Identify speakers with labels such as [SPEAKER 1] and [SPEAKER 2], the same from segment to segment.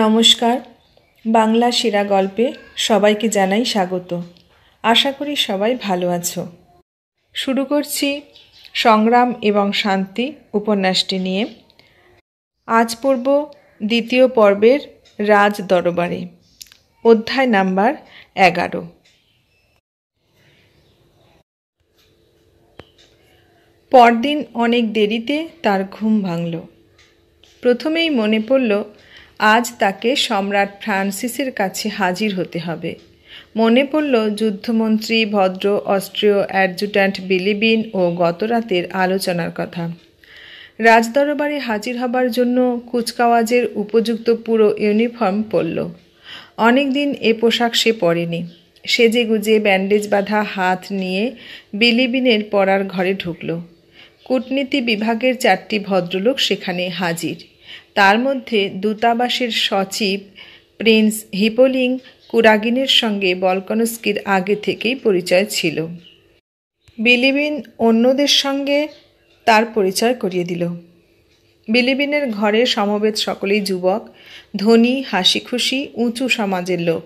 [SPEAKER 1] নমস্কার বাংলা সেরা গল্পে সবাইকে জানাই স্বাগত আশা করি সবাই ভালো আছো শুরু করছি সংগ্রাম এবং শান্তি উপন্যাসটি নিয়ে আজ পড়ব দ্বিতীয় পর্বের রাজ দরবারে অধ্যায় নাম্বার এগারো পরদিন অনেক দেরিতে তার ঘুম ভাঙল প্রথমেই মনে পড়ল আজ তাকে সম্রাট ফ্রান্সিসের কাছে হাজির হতে হবে মনে পড়ল যুদ্ধমন্ত্রী ভদ্র অস্ট্রীয় অ্যাডজুট্যান্ট বিলিবিন ও গতরাতের আলোচনার কথা রাজদরবারে হাজির হবার জন্য কুচকাওয়াজের উপযুক্ত পুরো ইউনিফর্ম পরল অনেকদিন এ পোশাক সে পরেনি সেজে গুজে ব্যান্ডেজ বাঁধা হাত নিয়ে বিলিবিনের পড়ার ঘরে ঢুকল কূটনীতি বিভাগের চারটি ভদ্রলোক সেখানে হাজির তার মধ্যে দূতাবাসের সচিব প্রিন্স হিপোলিং কুরাগিনের সঙ্গে বলকনস্কির আগে থেকেই পরিচয় ছিল বিলিবিন অন্যদের সঙ্গে তার পরিচয় করিয়ে দিল বিলিবিনের ঘরে সমবেত সকলেই যুবক ধনী হাসি খুশি উঁচু সমাজের লোক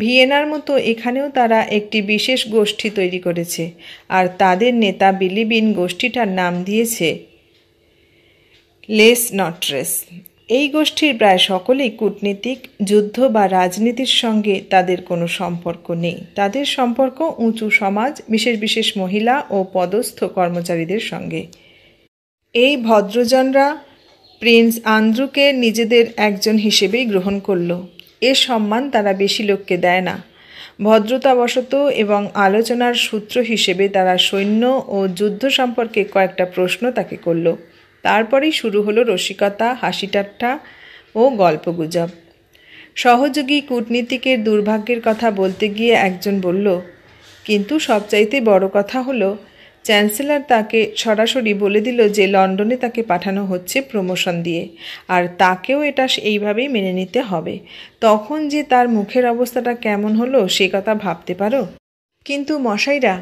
[SPEAKER 1] ভিয়েনার মতো এখানেও তারা একটি বিশেষ গোষ্ঠী তৈরি করেছে আর তাদের নেতা বিলিবিন গোষ্ঠীটার নাম দিয়েছে লেস নট্রেস এই গোষ্ঠীর প্রায় সকলেই কূটনীতিক যুদ্ধ বা রাজনীতির সঙ্গে তাদের কোনো সম্পর্ক নেই তাদের সম্পর্ক উঁচু সমাজ বিশেষ বিশেষ মহিলা ও পদস্থ কর্মচারীদের সঙ্গে এই ভদ্রজনরা প্রিন্স আন্দ্রুকে নিজেদের একজন হিসেবেই গ্রহণ করল এ সম্মান তারা বেশি লোককে দেয় না ভদ্রতাবশত এবং আলোচনার সূত্র হিসেবে তারা সৈন্য ও যুদ্ধ সম্পর্কে কয়েকটা প্রশ্ন তাকে করল তারপরেই শুরু হলো রসিকতা হাসি ও গল্পগুজব সহযোগী কূটনীতিকের দুর্ভাগ্যের কথা বলতে গিয়ে একজন বলল কিন্তু সবচাইতে বড় কথা হলো চ্যান্সেলর তাকে সরাসরি বলে দিল যে লন্ডনে তাকে পাঠানো হচ্ছে প্রমোশন দিয়ে আর তাকেও এটা এইভাবেই মেনে নিতে হবে তখন যে তার মুখের অবস্থাটা কেমন হলো সে কথা ভাবতে পারো কিন্তু মশাইরা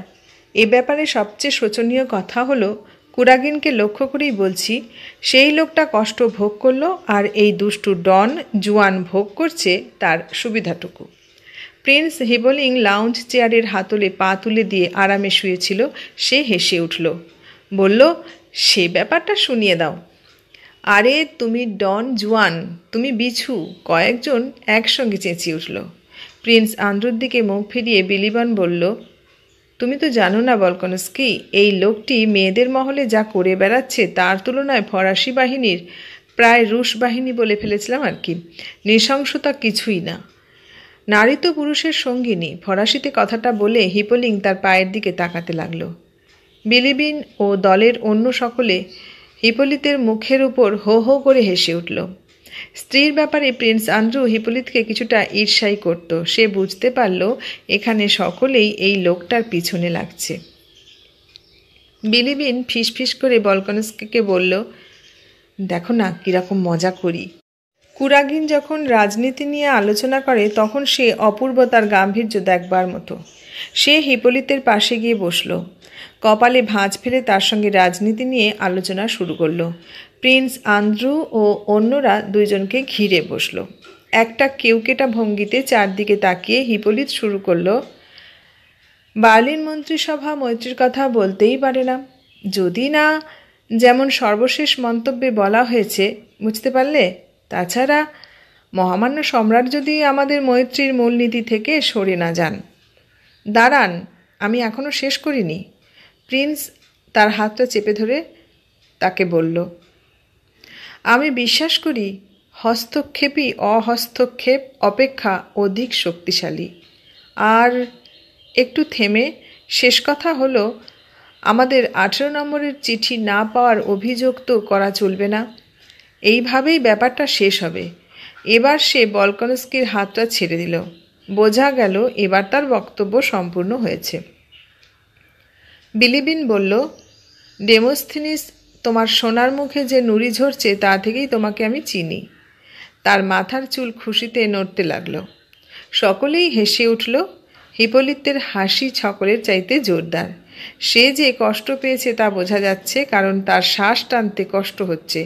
[SPEAKER 1] এ ব্যাপারে সবচেয়ে শোচনীয় কথা হলো কুরাগিনকে লক্ষ্য করেই বলছি সেই লোকটা কষ্ট ভোগ করলো আর এই দুষ্টু ডন জুয়ান ভোগ করছে তার সুবিধাটুকু প্রিন্স হিবলিং লাউঞ্জ চেয়ারের হাতলে পা তুলে দিয়ে আরামে শুয়েছিল সে হেসে উঠল বলল সে ব্যাপারটা শুনিয়ে দাও আরে তুমি ডন জুয়ান তুমি বিছু কয়েকজন একসঙ্গে চেঁচিয়ে উঠল প্রিন্স আন্দ্রুর দিকে মুখ ফিরিয়ে বিলিবান বলল তুমি তো জানো না বলকনস্কি এই লোকটি মেয়েদের মহলে যা করে বেড়াচ্ছে তার তুলনায় ফরাসি বাহিনীর প্রায় রুশ বাহিনী বলে ফেলেছিলাম আর কি নৃশংসতা কিছুই না নারী তো পুরুষের সঙ্গিনী ফরাসিতে কথাটা বলে হিপোলিং তার পায়ের দিকে তাকাতে লাগল বিলিবিন ও দলের অন্য সকলে হিপোলিতের মুখের উপর হো হো করে হেসে উঠল স্ত্রীর ব্যাপারে প্রিন্স আন্দ্রু হিপুলিতকে কিছুটা ঈর্ষাই করত সে বুঝতে পারল এখানে সকলেই এই লোকটার পিছনে লাগছে বিলিবিন ফিসফিস করে বলকনস্কে বলল দেখো না কীরকম মজা করি কুরাগিন যখন রাজনীতি নিয়ে আলোচনা করে তখন সে অপূর্ব তার গাম্ভীর্য দেখবার মতো সে হিপলিতের পাশে গিয়ে বসল কপালে ভাঁজ ফেলে তার সঙ্গে রাজনীতি নিয়ে আলোচনা শুরু করল প্রিন্স আন্দ্রু ও অন্যরা দুইজনকে ঘিরে বসল একটা কেউকেটা ভঙ্গিতে চারদিকে তাকিয়ে হিপলিত শুরু করল বার্লিন মন্ত্রিসভা মৈত্রীর কথা বলতেই পারে না যদি না যেমন সর্বশেষ মন্তব্যে বলা হয়েছে বুঝতে পারলে তাছাড়া মহামান্য সম্রাট যদি আমাদের মৈত্রীর মূলনীতি থেকে সরে না যান দাঁড়ান আমি এখনও শেষ করিনি প্রিন্স তার হাতটা চেপে ধরে তাকে বলল আমি বিশ্বাস করি হস্তক্ষেপই অহস্তক্ষেপ অপেক্ষা অধিক শক্তিশালী আর একটু থেমে শেষ কথা হলো আমাদের আঠেরো নম্বরের চিঠি না পাওয়ার অভিযোগ তো করা চলবে না এইভাবেই ব্যাপারটা শেষ হবে এবার সে বলকনস্কির হাতটা ছেড়ে দিল বোঝা গেল এবার তার বক্তব্য সম্পূর্ণ হয়েছে বিলিবিন বলল ডেমোস্থিনিস তোমার সোনার মুখে যে নুড়ি ঝরছে তা থেকেই তোমাকে আমি চিনি তার মাথার চুল খুশিতে নড়তে লাগলো সকলেই হেসে উঠল হিপলিত্যের হাসি ছকলের চাইতে জোরদার সে যে কষ্ট পেয়েছে তা বোঝা যাচ্ছে কারণ তার শ্বাস টানতে কষ্ট হচ্ছে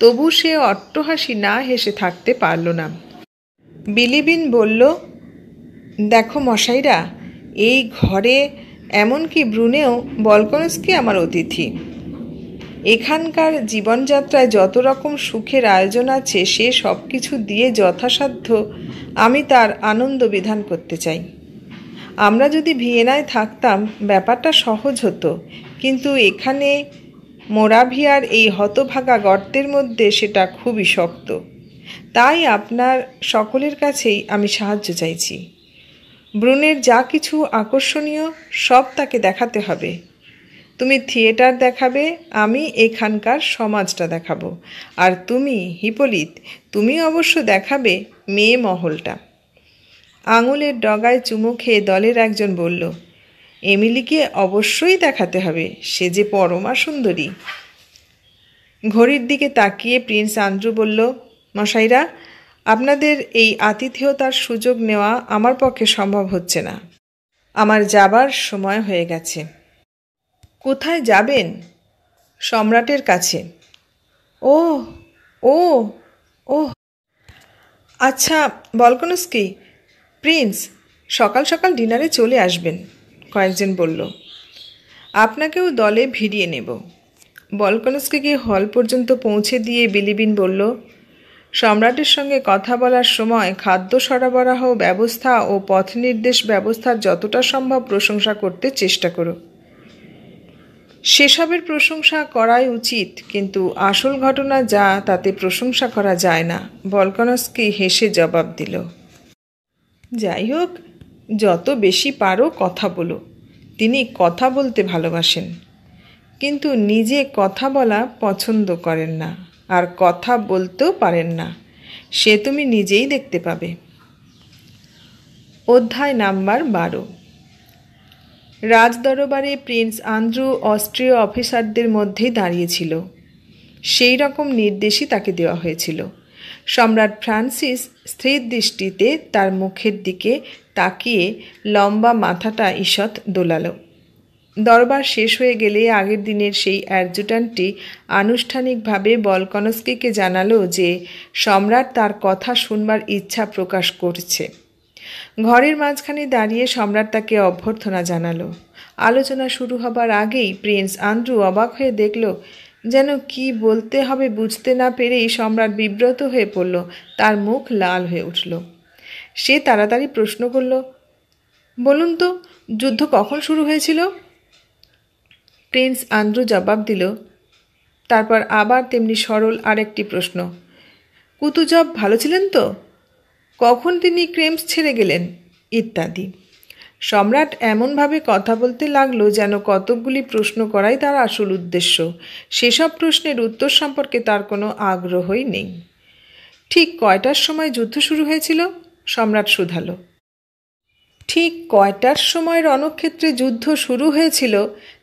[SPEAKER 1] তবু সে অট্টহাসি না হেসে থাকতে পারল না বিলিবিন বলল দেখো মশাইরা এই ঘরে এমনকি ব্রুনেও বলকনসকে আমার অতিথি এখানকার জীবনযাত্রায় যত রকম সুখের আয়োজন আছে সে সব কিছু দিয়ে যথাসাধ্য আমি তার আনন্দ বিধান করতে চাই আমরা যদি ভিয়েনায় থাকতাম ব্যাপারটা সহজ হতো কিন্তু এখানে মোরাভিয়ার এই হতভাগা গর্তের মধ্যে সেটা খুবই শক্ত তাই আপনার সকলের কাছেই আমি সাহায্য চাইছি ব্রুনের যা কিছু আকর্ষণীয় সব তাকে দেখাতে হবে তুমি থিয়েটার দেখাবে আমি এখানকার সমাজটা দেখাবো আর তুমি হিপলিত তুমি অবশ্য দেখাবে মেয়ে মহলটা আঙুলের ডগায় চুমো খেয়ে দলের একজন বলল এমিলিকে অবশ্যই দেখাতে হবে সে যে পরমা সুন্দরী ঘড়ির দিকে তাকিয়ে প্রিন্স আন্দ্রু বলল মশাইরা আপনাদের এই আতিথেয়তার সুযোগ নেওয়া আমার পক্ষে সম্ভব হচ্ছে না আমার যাবার সময় হয়ে গেছে কোথায় যাবেন সম্রাটের কাছে ও ও ও আচ্ছা বলকনস্কি প্রিন্স সকাল সকাল ডিনারে চলে আসবেন কয়েকজন বলল আপনাকেও দলে ভিড়িয়ে নেব বলকনস্কি গিয়ে হল পর্যন্ত পৌঁছে দিয়ে বিলিবিন বলল সম্রাটের সঙ্গে কথা বলার সময় খাদ্য সরবরাহ ব্যবস্থা ও পথ নির্দেশ ব্যবস্থার যতটা সম্ভব প্রশংসা করতে চেষ্টা করো সেসবের প্রশংসা করাই উচিত কিন্তু আসল ঘটনা যা তাতে প্রশংসা করা যায় না বলকনস্কি হেসে জবাব দিল যাই হোক যত বেশি পারো কথা বলো তিনি কথা বলতে ভালোবাসেন কিন্তু নিজে কথা বলা পছন্দ করেন না আর কথা বলতেও পারেন না সে তুমি নিজেই দেখতে পাবে অধ্যায় নাম্বার বারো রাজদরবারে প্রিন্স আন্দ্রু অস্ট্রীয় অফিসারদের মধ্যেই দাঁড়িয়েছিল সেই রকম নির্দেশই তাকে দেওয়া হয়েছিল সম্রাট ফ্রান্সিস স্থির দৃষ্টিতে তার মুখের দিকে তাকিয়ে লম্বা মাথাটা ঈষৎ দোলাল দরবার শেষ হয়ে গেলে আগের দিনের সেই অ্যাডজুটানটি আনুষ্ঠানিকভাবে বলকনস্কিকে জানালো যে সম্রাট তার কথা শুনবার ইচ্ছা প্রকাশ করছে ঘরের মাঝখানে দাঁড়িয়ে সম্রাট তাকে অভ্যর্থনা জানালো আলোচনা শুরু হবার আগেই প্রিন্স আন্দ্রু অবাক হয়ে দেখল যেন কি বলতে হবে বুঝতে না পেরেই সম্রাট বিব্রত হয়ে পড়ল তার মুখ লাল হয়ে উঠল সে তাড়াতাড়ি প্রশ্ন করল বলুন তো যুদ্ধ কখন শুরু হয়েছিল প্রিন্স আন্দ্রু জবাব দিল তারপর আবার তেমনি সরল আরেকটি প্রশ্ন কুতুজব ভালো ছিলেন তো কখন তিনি ক্রেমস ছেড়ে গেলেন ইত্যাদি সম্রাট এমনভাবে কথা বলতে লাগলো যেন কতকগুলি প্রশ্ন করাই তার আসল উদ্দেশ্য সেসব প্রশ্নের উত্তর সম্পর্কে তার কোনো আগ্রহই নেই ঠিক কয়টার সময় যুদ্ধ শুরু হয়েছিল সম্রাট শুধালো ঠিক কয়টার সময় রণক্ষেত্রে যুদ্ধ শুরু হয়েছিল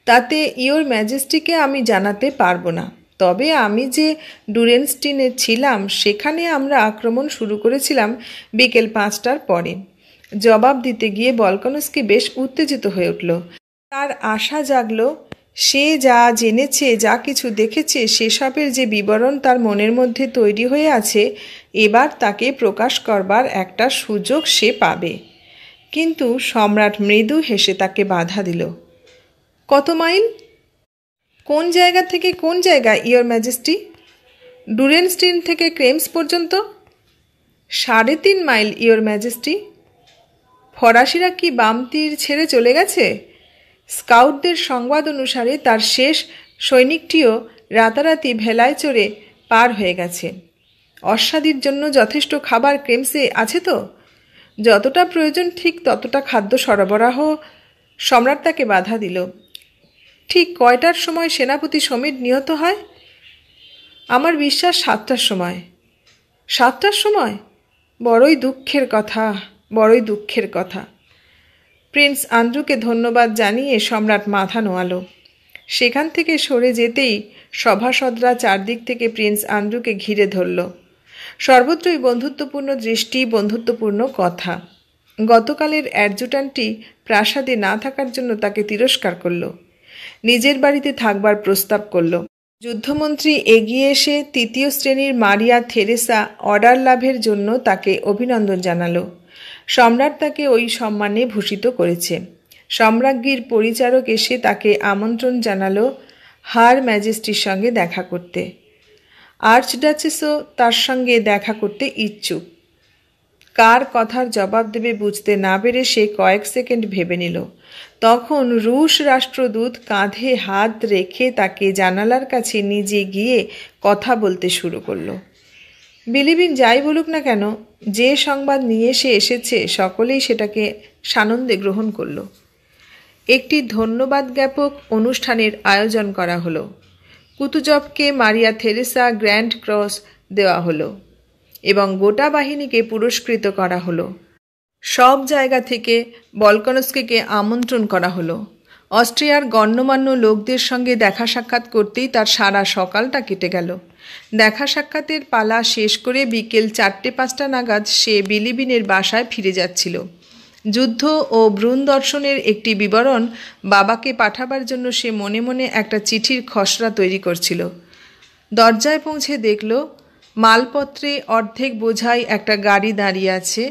[SPEAKER 1] তাতে ইওর ম্যাজেস্টিকে আমি জানাতে পারবো না তবে আমি যে ডুরেনস্টিনে ছিলাম সেখানে আমরা আক্রমণ শুরু করেছিলাম বিকেল পাঁচটার পরে জবাব দিতে গিয়ে বলকনস্কি বেশ উত্তেজিত হয়ে উঠল তার আশা জাগল সে যা জেনেছে যা কিছু দেখেছে সেসবের যে বিবরণ তার মনের মধ্যে তৈরি হয়ে আছে এবার তাকে প্রকাশ করবার একটা সুযোগ সে পাবে কিন্তু সম্রাট মৃদু হেসে তাকে বাধা দিল কত মাইল কোন জায়গা থেকে কোন জায়গায় ইয়োর ম্যাজেস্টি ডুরেনস্টিন থেকে ক্রেমস পর্যন্ত সাড়ে তিন মাইল ইয়োর ম্যাজেস্টি ফরাসিরা কি বাম তীর ছেড়ে চলে গেছে স্কাউটদের সংবাদ অনুসারে তার শেষ সৈনিকটিও রাতারাতি ভেলায় চড়ে পার হয়ে গেছে অস্বাদির জন্য যথেষ্ট খাবার ক্রেমসে আছে তো যতটা প্রয়োজন ঠিক ততটা খাদ্য সরবরাহ সম্রাট তাকে বাধা দিল ঠিক কয়টার সময় সেনাপতি সমীর নিহত হয় আমার বিশ্বাস সাতটার সময় সাতটার সময় বড়ই দুঃখের কথা বড়ই দুঃখের কথা প্রিন্স আন্দ্রুকে ধন্যবাদ জানিয়ে সম্রাট মাথা নোয়ালো সেখান থেকে সরে যেতেই সভাসদরা চারদিক থেকে প্রিন্স আন্দ্রুকে ঘিরে ধরল সর্বত্রই বন্ধুত্বপূর্ণ দৃষ্টি বন্ধুত্বপূর্ণ কথা গতকালের অ্যাডজুটানটি প্রাসাদে না থাকার জন্য তাকে তিরস্কার করলো নিজের বাড়িতে থাকবার প্রস্তাব করল যুদ্ধমন্ত্রী এগিয়ে এসে তৃতীয় শ্রেণীর মারিয়া থেরেসা অর্ডার লাভের জন্য তাকে অভিনন্দন জানালো সম্রাট তাকে ওই সম্মানে ভূষিত করেছে সম্রাজ্ঞীর পরিচারক এসে তাকে আমন্ত্রণ জানালো হার ম্যাজেস্টির সঙ্গে দেখা করতে আর্চডাচেসও তার সঙ্গে দেখা করতে ইচ্ছুক কার কথার জবাব দেবে বুঝতে না পেরে সে কয়েক সেকেন্ড ভেবে নিল তখন রুশ রাষ্ট্রদূত কাঁধে হাত রেখে তাকে জানালার কাছে নিজে গিয়ে কথা বলতে শুরু করলো বিলিবিন যাই বলুক না কেন যে সংবাদ নিয়ে সে এসেছে সকলেই সেটাকে সানন্দে গ্রহণ করলো একটি ধন্যবাদ জ্ঞাপক অনুষ্ঠানের আয়োজন করা হলো কুতুজবকে মারিয়া থেরেসা গ্র্যান্ড ক্রস দেওয়া হলো এবং গোটা বাহিনীকে পুরস্কৃত করা হলো সব জায়গা থেকে বলকনস্কিকে আমন্ত্রণ করা হলো অস্ট্রিয়ার গণ্যমান্য লোকদের সঙ্গে দেখা সাক্ষাৎ করতেই তার সারা সকালটা কেটে গেল দেখা সাক্ষাতের পালা শেষ করে বিকেল চারটে পাঁচটা নাগাদ সে বিলিবিনের বাসায় ফিরে যাচ্ছিল যুদ্ধ ও ভ্রূণ দর্শনের একটি বিবরণ বাবাকে পাঠাবার জন্য সে মনে মনে একটা চিঠির খসড়া তৈরি করছিল দরজায় পৌঁছে দেখল মালপত্রে অর্ধেক বোঝাই একটা গাড়ি দাঁড়িয়ে আছে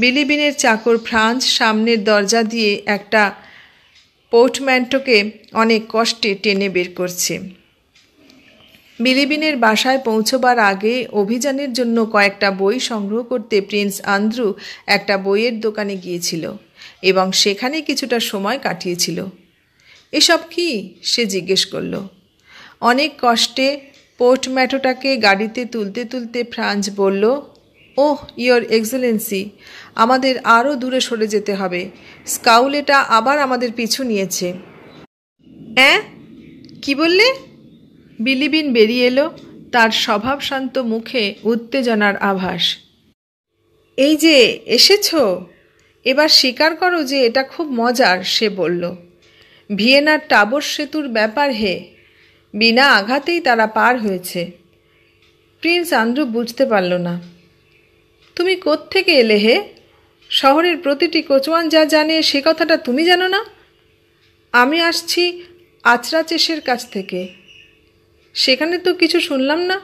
[SPEAKER 1] বিলিবিনের চাকর ফ্রান্স সামনের দরজা দিয়ে একটা পোর্টম্যান্টোকে অনেক কষ্টে টেনে বের করছে বিলিবিনের বাসায় পৌঁছবার আগে অভিযানের জন্য কয়েকটা বই সংগ্রহ করতে প্রিন্স আন্দ্রু একটা বইয়ের দোকানে গিয়েছিল এবং সেখানে কিছুটা সময় কাটিয়েছিল এসব কি সে জিজ্ঞেস করল অনেক কষ্টে পোর্টম্যাটোটাকে গাড়িতে তুলতে তুলতে ফ্রান্স বলল ওহ ইয়র এক্সেলেন্সি আমাদের আরও দূরে সরে যেতে হবে স্কাউলেটা আবার আমাদের পিছু নিয়েছে অ্যাঁ কি বললে বিলিবিন বেরিয়ে এলো তার স্বভাব শান্ত মুখে উত্তেজনার আভাস এই যে এসেছ এবার স্বীকার করো যে এটা খুব মজার সে বলল ভিয়েনার টাবর সেতুর ব্যাপার হে বিনা আঘাতেই তারা পার হয়েছে প্রিন্স আন্দ্রু বুঝতে পারল না তুমি কোত্থেকে এলে হে শহরের প্রতিটি কোচওয়ান যা জানে সে কথাটা তুমি জানো না আমি আসছি চেষের কাছ থেকে সেখানে তো কিছু শুনলাম না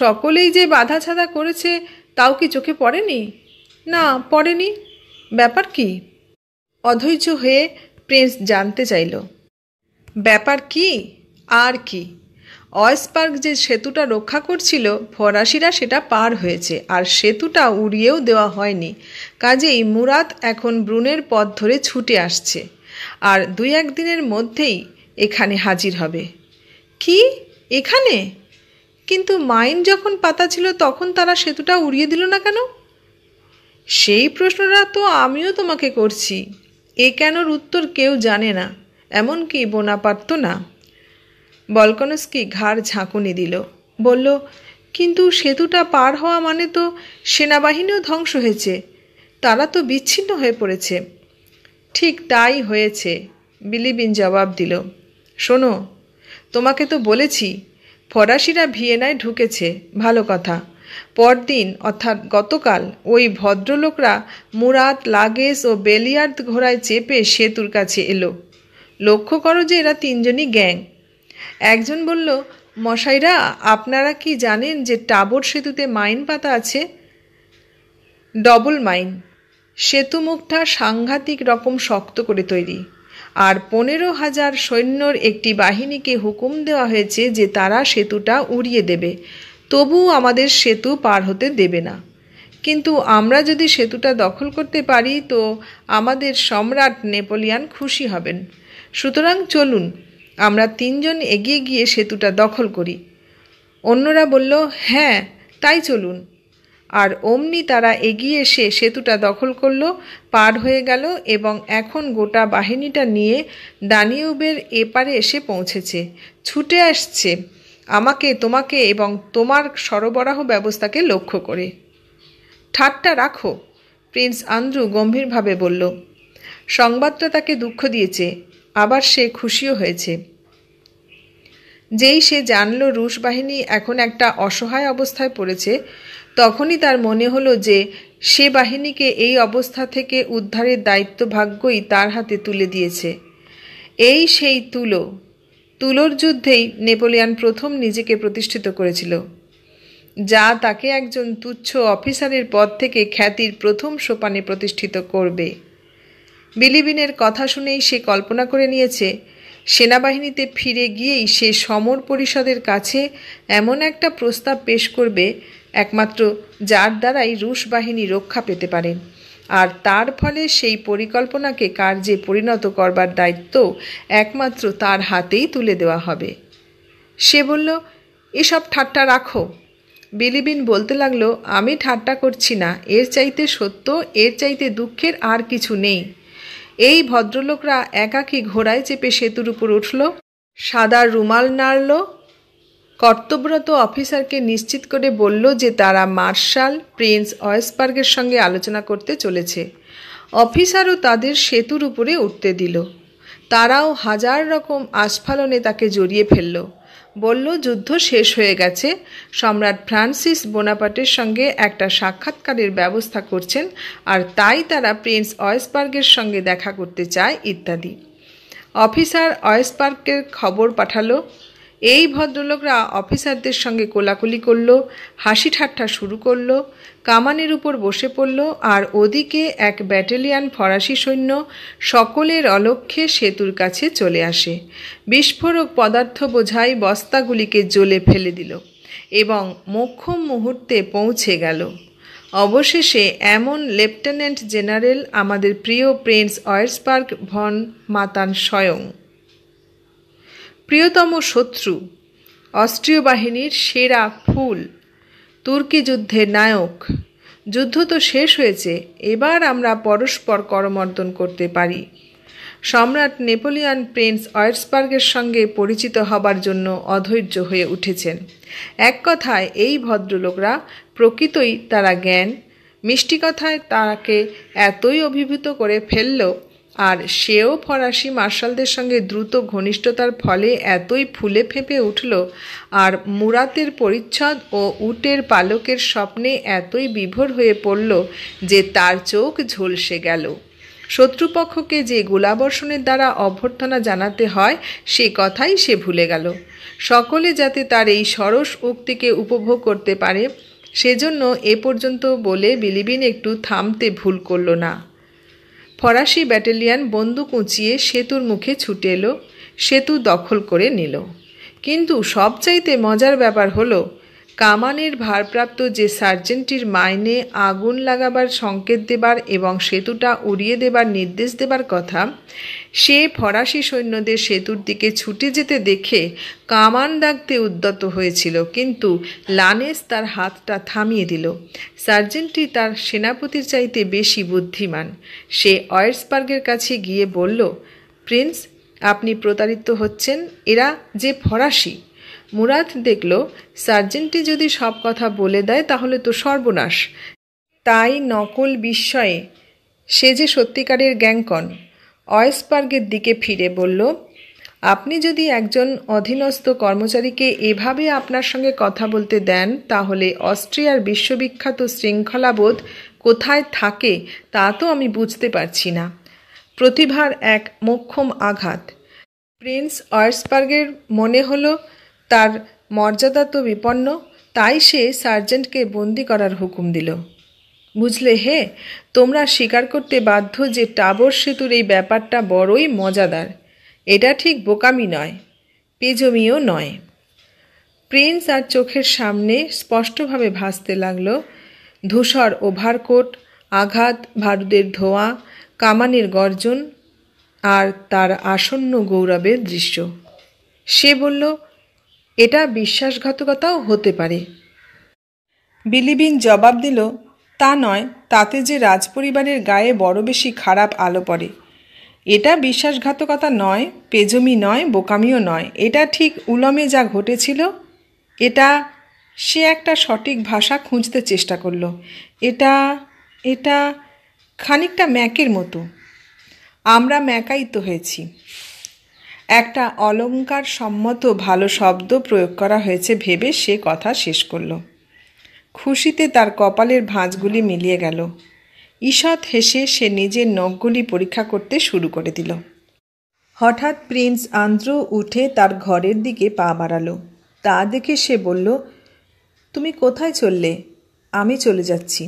[SPEAKER 1] সকলেই যে বাধা ছাদা করেছে তাও কি চোখে পড়েনি না পড়েনি ব্যাপার কি অধৈর্য হয়ে প্রিন্স জানতে চাইল ব্যাপার কি আর কি অয়স্পার্ক যে সেতুটা রক্ষা করছিল ফরাসিরা সেটা পার হয়েছে আর সেতুটা উড়িয়েও দেওয়া হয়নি কাজেই মুরাত এখন ব্রুনের পথ ধরে ছুটে আসছে আর দুই একদিনের মধ্যেই এখানে হাজির হবে কি এখানে কিন্তু মাইন যখন পাতা ছিল তখন তারা সেতুটা উড়িয়ে দিল না কেন সেই প্রশ্নটা তো আমিও তোমাকে করছি এ কেনর উত্তর কেউ জানে না এমনকি বোনা পারত না বলকনস্কি ঘাড় ঝাঁকুনি দিল বলল কিন্তু সেতুটা পার হওয়া মানে তো সেনাবাহিনীও ধ্বংস হয়েছে তারা তো বিচ্ছিন্ন হয়ে পড়েছে ঠিক তাই হয়েছে বিলিবিন জবাব দিল শোনো তোমাকে তো বলেছি ফরাসিরা ভিয়েনায় ঢুকেছে ভালো কথা পরদিন অর্থাৎ গতকাল ওই ভদ্রলোকরা মুরাত লাগেজ ও বেলিয়ার্দ ঘোড়ায় চেপে সেতুর কাছে এলো লক্ষ্য করো যে এরা তিনজনই গ্যাং একজন বলল মশাইরা আপনারা কি জানেন যে টাবর সেতুতে মাইন পাতা আছে ডবল মাইন সেতু মুখটা সাংঘাতিক রকম শক্ত করে তৈরি আর পনেরো হাজার সৈন্যর একটি বাহিনীকে হুকুম দেওয়া হয়েছে যে তারা সেতুটা উড়িয়ে দেবে তবু আমাদের সেতু পার হতে দেবে না কিন্তু আমরা যদি সেতুটা দখল করতে পারি তো আমাদের সম্রাট নেপোলিয়ান খুশি হবেন সুতরাং চলুন আমরা তিনজন এগিয়ে গিয়ে সেতুটা দখল করি অন্যরা বলল হ্যাঁ তাই চলুন আর অমনি তারা এগিয়ে এসে সেতুটা দখল করল পার হয়ে গেল এবং এখন গোটা বাহিনীটা নিয়ে দানিউবের এপারে এসে পৌঁছেছে ছুটে আসছে আমাকে তোমাকে এবং তোমার সরবরাহ ব্যবস্থাকে লক্ষ্য করে ঠাট্টা রাখো প্রিন্স আন্দ্রু গম্ভীরভাবে বলল সংবাদটা তাকে দুঃখ দিয়েছে আবার সে খুশিও হয়েছে যেই সে জানল রুশ বাহিনী এখন একটা অসহায় অবস্থায় পড়েছে তখনই তার মনে হলো যে সে বাহিনীকে এই অবস্থা থেকে উদ্ধারের দায়িত্ব ভাগ্যই তার হাতে তুলে দিয়েছে এই সেই তুলো তুলোর যুদ্ধেই নেপোলিয়ান প্রথম নিজেকে প্রতিষ্ঠিত করেছিল যা তাকে একজন তুচ্ছ অফিসারের পদ থেকে খ্যাতির প্রথম সোপানে প্রতিষ্ঠিত করবে বিলিবিনের কথা শুনেই সে কল্পনা করে নিয়েছে সেনাবাহিনীতে ফিরে গিয়েই সে সমর পরিষদের কাছে এমন একটা প্রস্তাব পেশ করবে একমাত্র যার দ্বারাই রুশ বাহিনী রক্ষা পেতে পারেন আর তার ফলে সেই পরিকল্পনাকে কার্যে পরিণত করবার দায়িত্ব একমাত্র তার হাতেই তুলে দেওয়া হবে সে বলল এসব ঠাট্টা রাখো বিলিবিন বলতে লাগলো আমি ঠাট্টা করছি না এর চাইতে সত্য এর চাইতে দুঃখের আর কিছু নেই এই ভদ্রলোকরা একাকি ঘোড়ায় চেপে সেতুর উপর উঠল সাদা রুমাল নাড়ল কর্তব্যরত অফিসারকে নিশ্চিত করে বলল যে তারা মার্শাল প্রিন্স অয়েসবার্গের সঙ্গে আলোচনা করতে চলেছে অফিসারও তাদের সেতুর উপরে উঠতে দিল তারাও হাজার রকম আস্ফালনে তাকে জড়িয়ে ফেললো বলল যুদ্ধ শেষ হয়ে গেছে সম্রাট ফ্রান্সিস বোনাপাটের সঙ্গে একটা সাক্ষাৎকারের ব্যবস্থা করছেন আর তাই তারা প্রিন্স অয়েসবার্গের সঙ্গে দেখা করতে চায় ইত্যাদি অফিসার অয়েসবার্গের খবর পাঠালো এই ভদ্রলোকরা অফিসারদের সঙ্গে কোলাকুলি করল হাসি ঠাট্টা শুরু করল কামানের উপর বসে পড়ল আর ওদিকে এক ব্যাটালিয়ান ফরাসি সৈন্য সকলের অলক্ষ্যে সেতুর কাছে চলে আসে বিস্ফোরক পদার্থ বোঝাই বস্তাগুলিকে জ্বলে ফেলে দিল এবং মোক্ষম মুহূর্তে পৌঁছে গেল অবশেষে এমন লেফটেন্যান্ট জেনারেল আমাদের প্রিয় প্রিন্স অয়েসবার্গ ভন মাতান স্বয়ং প্রিয়তম শত্রু অস্ট্রীয় বাহিনীর সেরা ফুল তুর্কি যুদ্ধের নায়ক যুদ্ধ তো শেষ হয়েছে এবার আমরা পরস্পর করমর্দন করতে পারি সম্রাট নেপোলিয়ান প্রিন্স অয়ার্সবার্গের সঙ্গে পরিচিত হবার জন্য অধৈর্য হয়ে উঠেছেন এক কথায় এই ভদ্রলোকরা প্রকৃতই তারা জ্ঞান মিষ্টি কথায় তাকে এতই অভিভূত করে ফেলল আর সেও ফরাসি মার্শালদের সঙ্গে দ্রুত ঘনিষ্ঠতার ফলে এতই ফুলে ফেঁপে উঠল আর মুরাতের পরিচ্ছদ ও উটের পালকের স্বপ্নে এতই বিভোর হয়ে পড়ল যে তার চোখ ঝলসে গেল শত্রুপক্ষকে যে গোলাবর্ষণের দ্বারা অভ্যর্থনা জানাতে হয় সে কথাই সে ভুলে গেল সকলে যাতে তার এই সরস উক্তিকে উপভোগ করতে পারে সেজন্য এ পর্যন্ত বলে বিলিবিন একটু থামতে ভুল করল না ফরাসি ব্যাটালিয়ান বন্দুক উঁচিয়ে সেতুর মুখে ছুটে এলো সেতু দখল করে নিল কিন্তু সবচাইতে মজার ব্যাপার হলো কামানের ভারপ্রাপ্ত যে সার্জেন্টটির মাইনে আগুন লাগাবার সংকেত দেবার এবং সেতুটা উড়িয়ে দেবার নির্দেশ দেবার কথা সে ফরাসি সৈন্যদের সেতুর দিকে ছুটে যেতে দেখে কামান দাগতে উদ্যত হয়েছিল কিন্তু লানেস তার হাতটা থামিয়ে দিল সার্জেন্টটি তার সেনাপতির চাইতে বেশি বুদ্ধিমান সে অয়ার্সবার্গের কাছে গিয়ে বলল প্রিন্স আপনি প্রতারিত হচ্ছেন এরা যে ফরাসি মুরাদ দেখল সার্জেন্টটি যদি সব কথা বলে দেয় তাহলে তো সর্বনাশ তাই নকল বিস্ময়ে সে যে সত্যিকারের গ্যাংকন অয়েসবার্গের দিকে ফিরে বলল আপনি যদি একজন অধীনস্থ কর্মচারীকে এভাবে আপনার সঙ্গে কথা বলতে দেন তাহলে অস্ট্রিয়ার বিশ্ববিখ্যাত শৃঙ্খলাবোধ কোথায় থাকে তা তো আমি বুঝতে পারছি না প্রতিভার এক মোক্ষম আঘাত প্রিন্স অয়েসবার্গের মনে হলো তার মর্যাদা তো বিপন্ন তাই সে সার্জেন্টকে বন্দি করার হুকুম দিল বুঝলে হে তোমরা স্বীকার করতে বাধ্য যে টাবর সেতুর এই ব্যাপারটা বড়ই মজাদার এটা ঠিক বোকামি নয় পেজমিও নয় প্রিন্স আর চোখের সামনে স্পষ্টভাবে ভাসতে লাগল ধূসর ওভারকোট আঘাত ভারুদের ধোঁয়া কামানের গর্জন আর তার আসন্ন গৌরবের দৃশ্য সে বলল এটা বিশ্বাসঘাতকতাও হতে পারে বিলিবিন জবাব দিল তা নয় তাতে যে রাজপরিবারের গায়ে বড় বেশি খারাপ আলো পড়ে এটা বিশ্বাসঘাতকতা নয় পেজমি নয় বোকামিও নয় এটা ঠিক উলমে যা ঘটেছিল এটা সে একটা সঠিক ভাষা খুঁজতে চেষ্টা করল এটা এটা খানিকটা ম্যাকের মতো আমরা ম্যাকাইত হয়েছি একটা অলঙ্কার সম্মত ভালো শব্দ প্রয়োগ করা হয়েছে ভেবে সে কথা শেষ করল খুশিতে তার কপালের ভাঁজগুলি মিলিয়ে গেল ঈষৎ হেসে সে নিজের নখগুলি পরীক্ষা করতে শুরু করে দিল হঠাৎ প্রিন্স আন্দ্র উঠে তার ঘরের দিকে পা বাড়াল তা দেখে সে বলল তুমি কোথায় চললে আমি চলে যাচ্ছি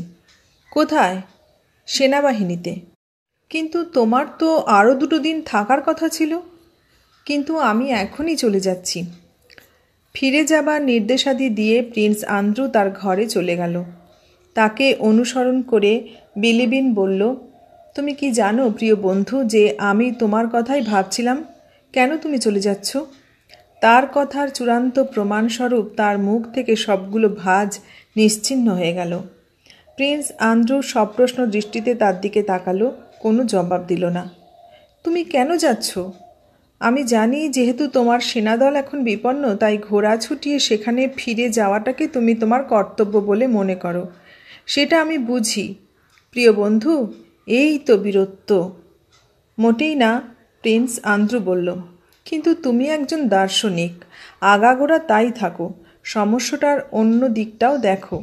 [SPEAKER 1] কোথায় সেনাবাহিনীতে কিন্তু তোমার তো আরও দুটো দিন থাকার কথা ছিল কিন্তু আমি এখনই চলে যাচ্ছি ফিরে যাবার নির্দেশাদি দিয়ে প্রিন্স আন্দ্রু তার ঘরে চলে গেল তাকে অনুসরণ করে বিলিবিন বলল তুমি কি জানো প্রিয় বন্ধু যে আমি তোমার কথাই ভাবছিলাম কেন তুমি চলে যাচ্ছ তার কথার চূড়ান্ত প্রমাণস্বরূপ তার মুখ থেকে সবগুলো ভাজ নিশ্চিন্ন হয়ে গেল প্রিন্স আন্দ্রু সপ্রশ্ন দৃষ্টিতে তার দিকে তাকালো কোনো জবাব দিল না তুমি কেন যাচ্ছ আমি জানি যেহেতু তোমার সেনাদল এখন বিপন্ন তাই ঘোড়া ছুটিয়ে সেখানে ফিরে যাওয়াটাকে তুমি তোমার কর্তব্য বলে মনে করো সেটা আমি বুঝি প্রিয় বন্ধু এই তো বীরত্ব মোটেই না প্রিন্স আন্দ্রু বলল কিন্তু তুমি একজন দার্শনিক আগাগোড়া তাই থাকো সমস্যাটার অন্য দিকটাও দেখো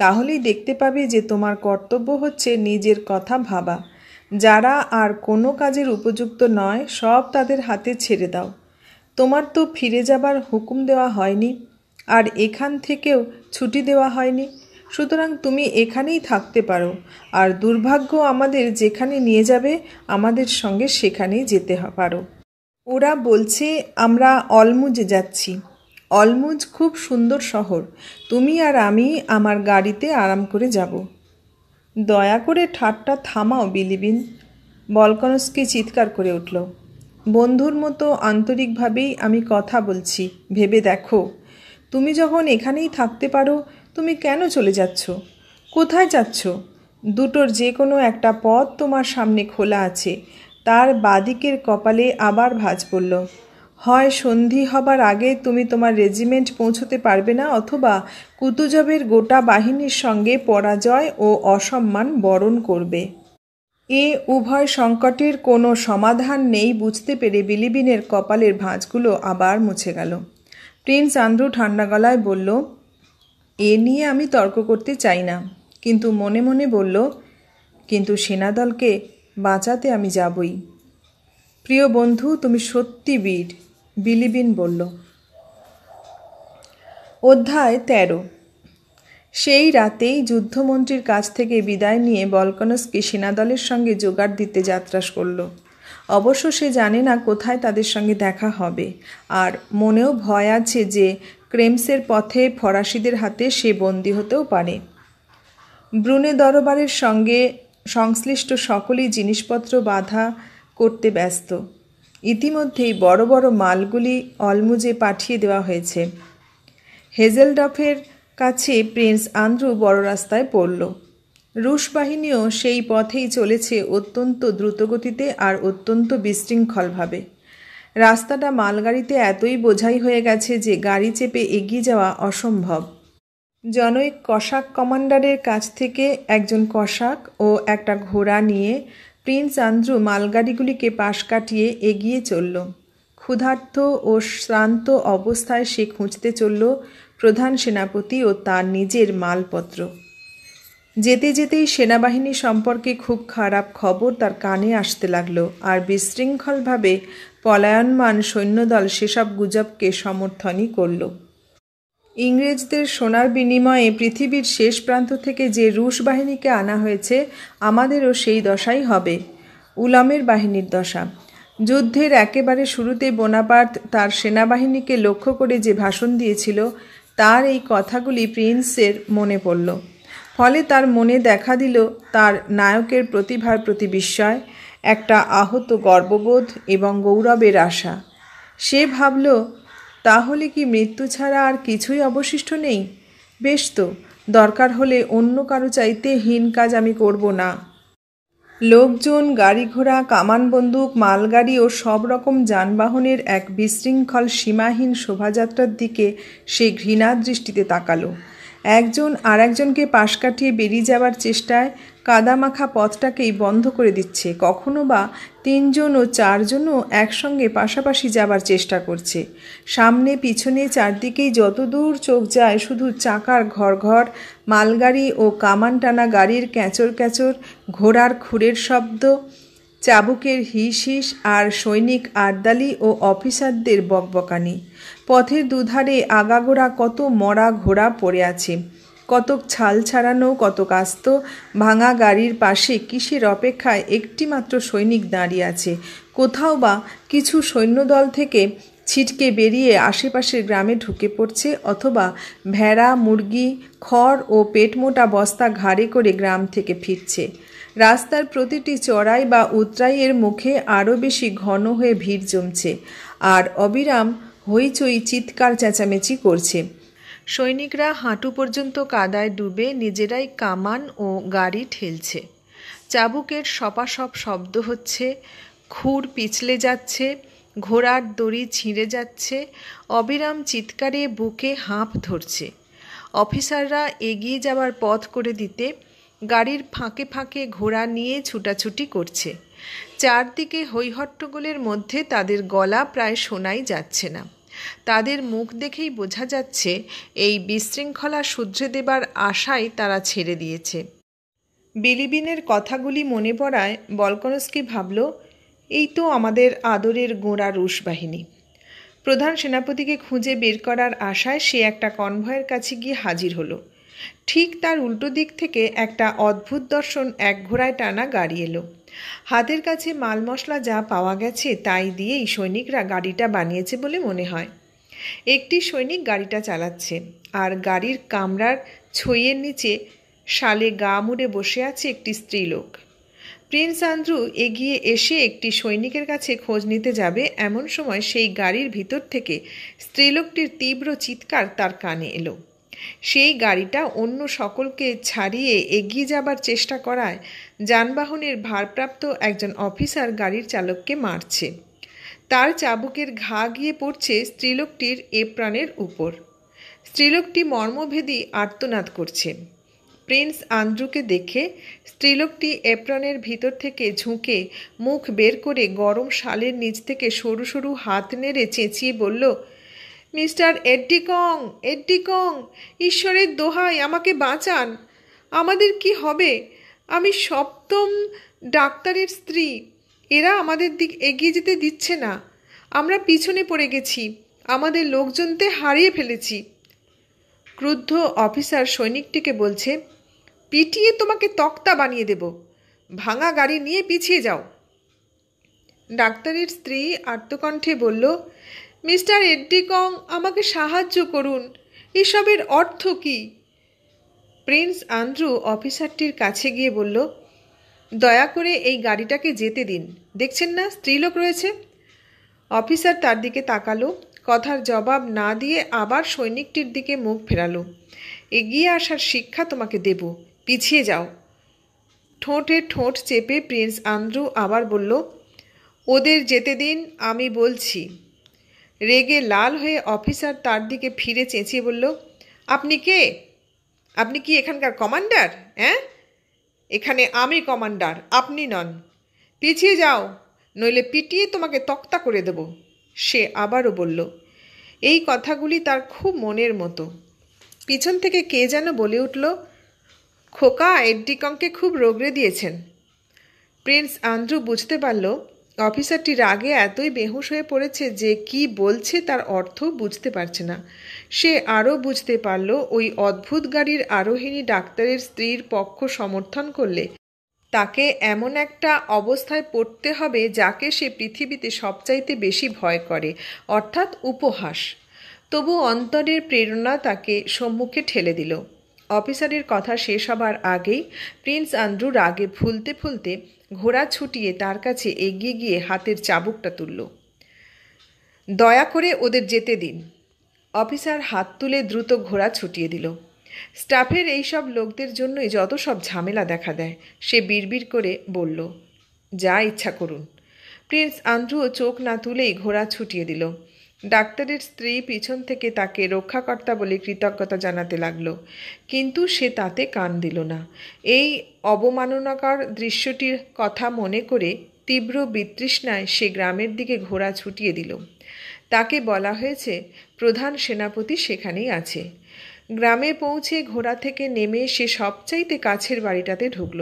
[SPEAKER 1] তাহলেই দেখতে পাবে যে তোমার কর্তব্য হচ্ছে নিজের কথা ভাবা যারা আর কোনো কাজের উপযুক্ত নয় সব তাদের হাতে ছেড়ে দাও তোমার তো ফিরে যাবার হুকুম দেওয়া হয়নি আর এখান থেকেও ছুটি দেওয়া হয়নি সুতরাং তুমি এখানেই থাকতে পারো আর দুর্ভাগ্য আমাদের যেখানে নিয়ে যাবে আমাদের সঙ্গে সেখানেই যেতে পারো ওরা বলছে আমরা অলমুজে যাচ্ছি অলমুজ খুব সুন্দর শহর তুমি আর আমি আমার গাড়িতে আরাম করে যাব দয়া করে ঠাট্টা থামাও বিলিবিন বলকনস্কি চিৎকার করে উঠল বন্ধুর মতো আন্তরিকভাবেই আমি কথা বলছি ভেবে দেখো তুমি যখন এখানেই থাকতে পারো তুমি কেন চলে যাচ্ছ কোথায় যাচ্ছ দুটোর যে কোনো একটা পথ তোমার সামনে খোলা আছে তার বাদিকের কপালে আবার ভাঁজ পড়ল হয় সন্ধি হবার আগে তুমি তোমার রেজিমেন্ট পৌঁছতে পারবে না অথবা কুতুজবের গোটা বাহিনীর সঙ্গে পরাজয় ও অসম্মান বরণ করবে এ উভয় সংকটের কোনো সমাধান নেই বুঝতে পেরে বিলিবিনের কপালের ভাঁজগুলো আবার মুছে গেল প্রিন্স আন্দ্রু ঠান্ডা গলায় বলল এ নিয়ে আমি তর্ক করতে চাই না কিন্তু মনে মনে বলল কিন্তু সেনাদলকে বাঁচাতে আমি যাবই প্রিয় বন্ধু তুমি সত্যি বীর বিলিবিন বলল অধ্যায় তেরো সেই রাতেই যুদ্ধমন্ত্রীর কাছ থেকে বিদায় নিয়ে বলকনসকে সেনাদলের সঙ্গে জোগাড় দিতে যাত্রা করল অবশ্য সে জানে না কোথায় তাদের সঙ্গে দেখা হবে আর মনেও ভয় আছে যে ক্রেমসের পথে ফরাসিদের হাতে সে বন্দী হতেও পারে ব্রুনে দরবারের সঙ্গে সংশ্লিষ্ট সকলেই জিনিসপত্র বাধা করতে ব্যস্ত ইতিমধ্যেই বড় বড় মালগুলি অলমুজে পাঠিয়ে দেওয়া হয়েছে হেজেলডফের কাছে প্রিন্স আন্দ্রু বড় রাস্তায় পড়ল রুশ বাহিনীও সেই পথেই চলেছে অত্যন্ত দ্রুতগতিতে আর অত্যন্ত বিশৃঙ্খলভাবে রাস্তাটা মালগাড়িতে এতই বোঝাই হয়ে গেছে যে গাড়ি চেপে এগিয়ে যাওয়া অসম্ভব জনৈক কষাক কমান্ডারের কাছ থেকে একজন কষাক ও একটা ঘোড়া নিয়ে প্রিন্স আন্দ্রু মালগাড়িগুলিকে পাশ কাটিয়ে এগিয়ে চলল ক্ষুধার্ত ও শ্রান্ত অবস্থায় সে খুঁজতে চলল প্রধান সেনাপতি ও তার নিজের মালপত্র যেতে যেতেই সেনাবাহিনী সম্পর্কে খুব খারাপ খবর তার কানে আসতে লাগল আর বিশৃঙ্খলভাবে পলায়নমান সৈন্যদল সেসব গুজবকে সমর্থনই করলো ইংরেজদের সোনার বিনিময়ে পৃথিবীর শেষ প্রান্ত থেকে যে রুশ বাহিনীকে আনা হয়েছে আমাদেরও সেই দশাই হবে উলামের বাহিনীর দশা যুদ্ধের একেবারে শুরুতে বোনাপার্থ তার সেনাবাহিনীকে লক্ষ্য করে যে ভাষণ দিয়েছিল তার এই কথাগুলি প্রিন্সের মনে পড়ল ফলে তার মনে দেখা দিল তার নায়কের প্রতিভার প্রতি বিস্ময় একটা আহত গর্ববোধ এবং গৌরবের আশা সে ভাবল তাহলে কি মৃত্যু ছাড়া আর কিছুই অবশিষ্ট নেই বেশ তো দরকার হলে অন্য কারো চাইতে হীন কাজ আমি করব না লোকজন গাড়ি ঘোড়া কামান বন্দুক মালগাড়ি ও সব রকম যানবাহনের এক বিশৃঙ্খল সীমাহীন শোভাযাত্রার দিকে সে ঘৃণা দৃষ্টিতে তাকালো একজন আর একজনকে পাশ কাটিয়ে বেরিয়ে যাওয়ার চেষ্টায় কাদামাখা পথটাকেই বন্ধ করে দিচ্ছে কখনো বা তিনজন ও চারজনও একসঙ্গে পাশাপাশি যাবার চেষ্টা করছে সামনে পিছনে চারদিকেই যতদূর চোখ যায় শুধু চাকার ঘর ঘর মালগাড়ি ও কামান টানা গাড়ির ক্যাঁচর ক্যাঁচর ঘোড়ার খুরের শব্দ চাবুকের হিস হিস আর সৈনিক আড্ডালি ও অফিসারদের বকবকানি পথের দুধারে আগাগোড়া কত মরা ঘোড়া পড়ে আছে কতক ছাল ছাড়ানো কতক আস্ত ভাঙা গাড়ির পাশে কিসের অপেক্ষায় একটিমাত্র সৈনিক দাঁড়িয়ে আছে কোথাও বা কিছু সৈন্যদল থেকে ছিটকে বেরিয়ে আশেপাশের গ্রামে ঢুকে পড়ছে অথবা ভেড়া মুরগি খড় ও পেটমোটা বস্তা ঘাড়ে করে গ্রাম থেকে ফিরছে রাস্তার প্রতিটি চড়াই বা উতরাইয়ের মুখে আরও বেশি ঘন হয়ে ভিড় জমছে আর অবিরাম হইচই চিৎকার চেঁচামেচি করছে সৈনিকরা হাঁটু পর্যন্ত কাদায় ডুবে নিজেরাই কামান ও গাড়ি ঠেলছে চাবুকের সপাসপ শব্দ হচ্ছে খুর পিছলে যাচ্ছে ঘোড়ার দড়ি ছিঁড়ে যাচ্ছে অবিরাম চিৎকারে বুকে হাঁপ ধরছে অফিসাররা এগিয়ে যাবার পথ করে দিতে গাড়ির ফাঁকে ফাঁকে ঘোড়া নিয়ে ছুটাছুটি করছে চারদিকে হৈহট্টগোলের মধ্যে তাদের গলা প্রায় শোনাই যাচ্ছে না তাদের মুখ দেখেই বোঝা যাচ্ছে এই বিশৃঙ্খলা শুধরে দেবার আশাই তারা ছেড়ে দিয়েছে বিলিবিনের কথাগুলি মনে পড়ায় বলকনস্কি ভাবল এই তো আমাদের আদরের গোড়া রুশ বাহিনী প্রধান সেনাপতিকে খুঁজে বের করার আশায় সে একটা কনভয়ের কাছে গিয়ে হাজির হলো ঠিক তার উল্টো দিক থেকে একটা অদ্ভুত দর্শন এক ঘোড়ায় টানা গাড়ি এলো হাতের কাছে মাল মশলা যা পাওয়া গেছে তাই দিয়েই সৈনিকরা গাড়িটা বানিয়েছে বলে মনে হয় একটি সৈনিক গাড়িটা চালাচ্ছে আর গাড়ির কামরার ছইয়ের নিচে শালে গা মুড়ে বসে আছে একটি স্ত্রীলোক প্রিন্স আন্দ্রু এগিয়ে এসে একটি সৈনিকের কাছে খোঁজ নিতে যাবে এমন সময় সেই গাড়ির ভিতর থেকে স্ত্রীলোকটির তীব্র চিৎকার তার কানে এলো সেই গাড়িটা অন্য সকলকে ছাড়িয়ে এগিয়ে যাবার চেষ্টা করায় যানবাহনের ভারপ্রাপ্ত একজন অফিসার গাড়ির চালককে মারছে তার চাবুকের ঘা গিয়ে পড়ছে স্ত্রীলোকটির এ প্রাণের উপর স্ত্রীলোকটি মর্মভেদী আর্তনাদ করছে প্রিন্স আন্দ্রুকে দেখে স্ত্রীলোকটি অ্যাপ্রনের ভিতর থেকে ঝুঁকে মুখ বের করে গরম শালের নিচ থেকে সরু সরু হাত নেড়ে চেঁচিয়ে বলল মিস্টার এড্ডিকং এড্ডিকং ঈশ্বরের দোহাই আমাকে বাঁচান আমাদের কি হবে আমি সপ্তম ডাক্তারের স্ত্রী এরা আমাদের দিক এগিয়ে যেতে দিচ্ছে না আমরা পিছনে পড়ে গেছি আমাদের লোকজনতে হারিয়ে ফেলেছি ক্রুদ্ধ অফিসার সৈনিকটিকে বলছে পিটিয়ে তোমাকে তক্তা বানিয়ে দেব ভাঙা গাড়ি নিয়ে পিছিয়ে যাও ডাক্তারের স্ত্রী আত্মকণ্ঠে বলল মিস্টার এড্ডিকং আমাকে সাহায্য করুন এসবের অর্থ কী প্রিন্স আন্দ্রু অফিসারটির কাছে গিয়ে বলল দয়া করে এই গাড়িটাকে যেতে দিন দেখছেন না স্ত্রীলোক রয়েছে অফিসার তার দিকে তাকালো কথার জবাব না দিয়ে আবার সৈনিকটির দিকে মুখ ফেরালো এগিয়ে আসার শিক্ষা তোমাকে দেব পিছিয়ে যাও ঠোঁটে ঠোঁট চেপে প্রিন্স আন্দ্রু আবার বলল ওদের যেতে দিন আমি বলছি রেগে লাল হয়ে অফিসার তার দিকে ফিরে চেঁচিয়ে বলল আপনি কে আপনি কি এখানকার কমান্ডার হ্যাঁ এখানে আমি কমান্ডার আপনি নন পিছিয়ে যাও নইলে পিটিয়ে তোমাকে তক্তা করে দেব সে আবারও বলল এই কথাগুলি তার খুব মনের মতো পিছন থেকে কে যেন বলে উঠল খোকা এড্ডিকংকে খুব রগড়ে দিয়েছেন প্রিন্স আন্দ্রু বুঝতে পারল অফিসারটি রাগে এতই বেহুশ হয়ে পড়েছে যে কি বলছে তার অর্থ বুঝতে পারছে না সে আরও বুঝতে পারল ওই অদ্ভুত গাড়ির আরোহিণী ডাক্তারের স্ত্রীর পক্ষ সমর্থন করলে তাকে এমন একটা অবস্থায় পড়তে হবে যাকে সে পৃথিবীতে সবচাইতে বেশি ভয় করে অর্থাৎ উপহাস তবু অন্তরের প্রেরণা তাকে সম্মুখে ঠেলে দিল অফিসারের কথা শেষ হবার আগেই প্রিন্স আন্দ্রু রাগে ফুলতে ফুলতে ঘোড়া ছুটিয়ে তার কাছে এগিয়ে গিয়ে হাতের চাবুকটা তুলল দয়া করে ওদের যেতে দিন অফিসার হাত তুলে দ্রুত ঘোড়া ছুটিয়ে দিল স্টাফের এই সব লোকদের জন্যই যত সব ঝামেলা দেখা দেয় সে বিড়বিড় করে বলল যা ইচ্ছা করুন প্রিন্স আন্দ্রুও চোখ না তুলেই ঘোড়া ছুটিয়ে দিল ডাক্তারের স্ত্রী পিছন থেকে তাকে রক্ষাকর্তা বলে কৃতজ্ঞতা জানাতে লাগল কিন্তু সে তাতে কান দিল না এই অবমাননাকর দৃশ্যটির কথা মনে করে তীব্র বিতৃষ্ণায় সে গ্রামের দিকে ঘোড়া ছুটিয়ে দিল তাকে বলা হয়েছে প্রধান সেনাপতি সেখানেই আছে গ্রামে পৌঁছে ঘোড়া থেকে নেমে সে সবচাইতে কাছের বাড়িটাতে ঢুকল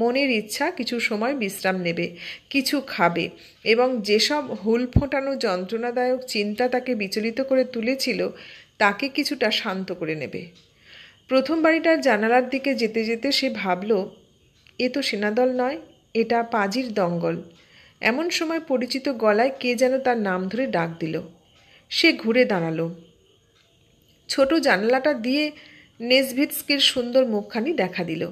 [SPEAKER 1] মনের ইচ্ছা কিছু সময় বিশ্রাম নেবে কিছু খাবে এবং যেসব হুল ফোটানো যন্ত্রণাদায়ক চিন্তা তাকে বিচলিত করে তুলেছিল তাকে কিছুটা শান্ত করে নেবে প্রথম বাড়িটার জানালার দিকে যেতে যেতে সে ভাবল এ তো সেনাদল নয় এটা পাজির দঙ্গল এমন সময় পরিচিত গলায় কে যেন তার নাম ধরে ডাক দিল সে ঘুরে দাঁড়ালো ছোট জানলাটা দিয়ে নেসভিৎস্কির সুন্দর মুখখানি দেখা দিল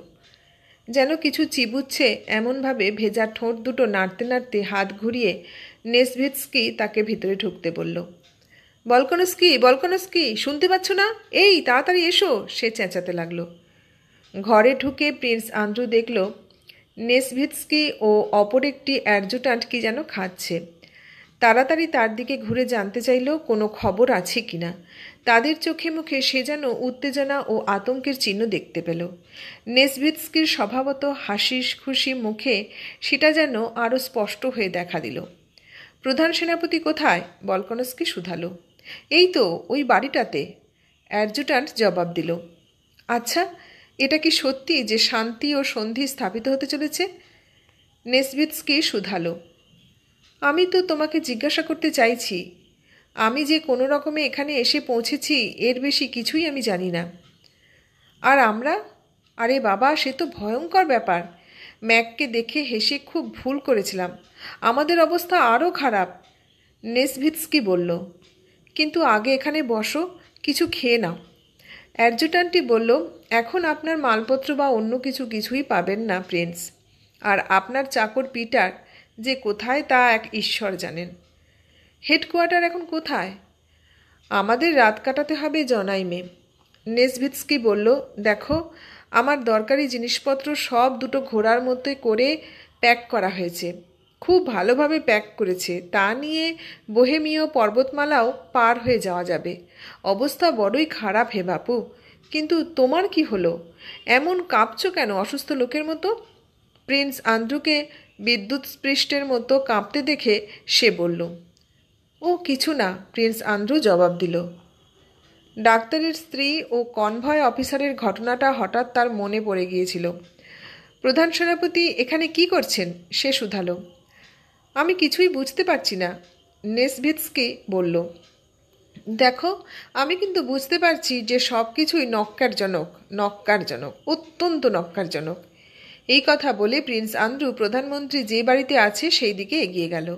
[SPEAKER 1] যেন কিছু চিবুচ্ছে এমনভাবে ভেজা ঠোঁট দুটো নাড়তে নাড়তে হাত ঘুরিয়ে নেসভিৎস্কি তাকে ভিতরে ঢুকতে বলল বলকনস্কি বলকনস্কি শুনতে পাচ্ছ না এই তাড়াতাড়ি এসো সে চেঁচাতে লাগলো ঘরে ঢুকে প্রিন্স আন্দ্রু দেখল নেসভিৎস্কি ও অপর একটি অ্যাডজুটান্ট কি যেন খাচ্ছে তাড়াতাড়ি তার দিকে ঘুরে জানতে চাইল কোনো খবর আছে কি না তাদের চোখে মুখে সে যেন উত্তেজনা ও আতঙ্কের চিহ্ন দেখতে পেল নেসভিৎস্কির স্বভাবত হাসিস খুশি মুখে সেটা যেন আরও স্পষ্ট হয়ে দেখা দিল প্রধান সেনাপতি কোথায় বলকনস্কি শুধালো এই তো ওই বাড়িটাতে অ্যাডজুটান্ট জবাব দিল আচ্ছা এটা কি সত্যি যে শান্তি ও সন্ধি স্থাপিত হতে চলেছে নেসবিৎসকে শুধালো আমি তো তোমাকে জিজ্ঞাসা করতে চাইছি আমি যে কোনো রকমে এখানে এসে পৌঁছেছি এর বেশি কিছুই আমি জানি না আর আমরা আরে বাবা সে তো ভয়ঙ্কর ব্যাপার ম্যাককে দেখে হেসে খুব ভুল করেছিলাম আমাদের অবস্থা আরও খারাপ নেসভিৎসকি বলল কিন্তু আগে এখানে বসো কিছু খেয়ে নাও অ্যাডজুটানটি বলল এখন আপনার মালপত্র বা অন্য কিছু কিছুই পাবেন না প্রিন্স আর আপনার চাকর পিটার যে কোথায় তা এক ঈশ্বর জানেন হেডকোয়ার্টার এখন কোথায় আমাদের রাত কাটাতে হবে জনাই মে নেসভিৎসকি বলল দেখো আমার দরকারি জিনিসপত্র সব দুটো ঘোড়ার মধ্যে করে প্যাক করা হয়েছে খুব ভালোভাবে প্যাক করেছে তা নিয়ে বোহেমীয় পর্বতমালাও পার হয়ে যাওয়া যাবে অবস্থা বড়ই খারাপ হে বাপু কিন্তু তোমার কি হলো এমন কাঁপছো কেন অসুস্থ লোকের মতো প্রিন্স আন্দ্রুকে বিদ্যুৎ স্পৃষ্টের মতো কাঁপতে দেখে সে বলল ও কিছু না প্রিন্স আন্দ্রু জবাব দিল ডাক্তারের স্ত্রী ও কনভয় অফিসারের ঘটনাটা হঠাৎ তার মনে পড়ে গিয়েছিল প্রধান সেনাপতি এখানে কি করছেন সে শুধালো আমি কিছুই বুঝতে পারছি না নেসভিৎসকে বলল দেখো আমি কিন্তু বুঝতে পারছি যে সব কিছুই নক্কারজনক নক্কারজনক অত্যন্ত নক্কারজনক এই কথা বলে প্রিন্স আন্দ্রু প্রধানমন্ত্রী যে বাড়িতে আছে সেই দিকে এগিয়ে গেল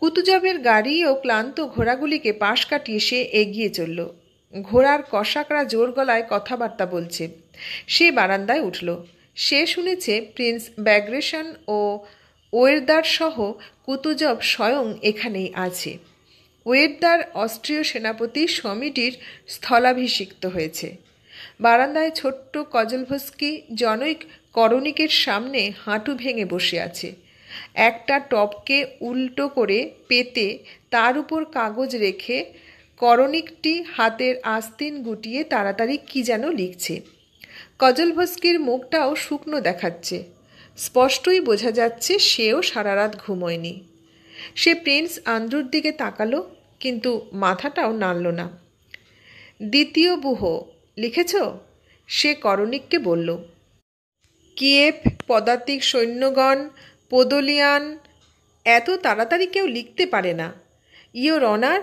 [SPEAKER 1] কুতুজবের গাড়ি ও ক্লান্ত ঘোড়াগুলিকে পাশ কাটিয়ে সে এগিয়ে চলল ঘোড়ার কষাকরা জোর গলায় কথাবার্তা বলছে সে বারান্দায় উঠল সে শুনেছে প্রিন্স ব্যাগ্রেশন ও ওয়েরদারসহ কুতুজব স্বয়ং এখানেই আছে ওয়েরদার অস্ট্রীয় সেনাপতি সমিটির স্থলাভিষিক্ত হয়েছে বারান্দায় ছোট্ট কজলভস্কি জনৈক করণিকের সামনে হাঁটু ভেঙে বসে আছে একটা টপকে উল্টো করে পেতে তার উপর কাগজ রেখে করণিকটি হাতের আস্তিন গুটিয়ে তাড়াতাড়ি কি যেন লিখছে কজলভস্কির মুখটাও শুকনো দেখাচ্ছে স্পষ্টই বোঝা যাচ্ছে সেও সারা রাত ঘুমোয়নি সে প্রিন্স আন্দ্রুর দিকে তাকালো কিন্তু মাথাটাও নাড়ল না দ্বিতীয় বুহ লিখেছ সে করণিককে বলল কিয়েফ পদাতিক সৈন্যগণ পদলিয়ান এত তাড়াতাড়ি কেউ লিখতে পারে না ইয়ো রনার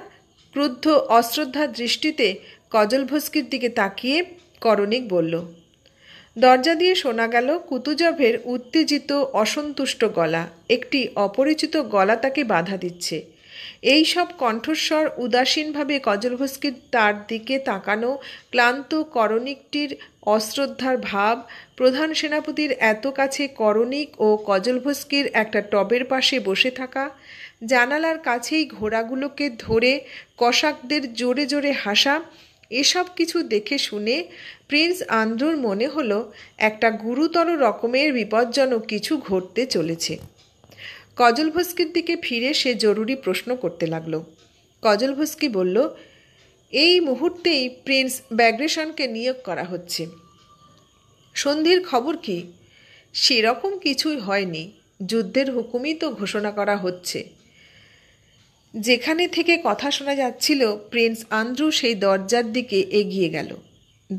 [SPEAKER 1] ক্রুদ্ধ অশ্রদ্ধার দৃষ্টিতে কজলভস্কির দিকে তাকিয়ে করণিক বলল দরজা দিয়ে শোনা গেল কুতুজভের উত্তেজিত অসন্তুষ্ট গলা একটি অপরিচিত গলা তাকে বাধা দিচ্ছে এই সব কণ্ঠস্বর উদাসীনভাবে কজল তার দিকে তাকানো ক্লান্ত করণিকটির অশ্রদ্ধার ভাব প্রধান সেনাপতির এত কাছে করণিক ও কজল একটা টবের পাশে বসে থাকা জানালার কাছেই ঘোড়াগুলোকে ধরে কষাকদের জোরে জোরে হাসা এসব কিছু দেখে শুনে প্রিন্স আন্দ্রুর মনে হলো একটা গুরুতর রকমের বিপজ্জনক কিছু ঘটতে চলেছে কজল ভস্কির দিকে ফিরে সে জরুরি প্রশ্ন করতে লাগলো কজল ভস্কি বলল এই মুহূর্তেই প্রিন্স ব্যাগ্রেশনকে নিয়োগ করা হচ্ছে সন্ধির খবর কি সেরকম কিছুই হয়নি যুদ্ধের হুকুমই তো ঘোষণা করা হচ্ছে যেখানে থেকে কথা শোনা যাচ্ছিল প্রিন্স আন্দ্রু সেই দরজার দিকে এগিয়ে গেল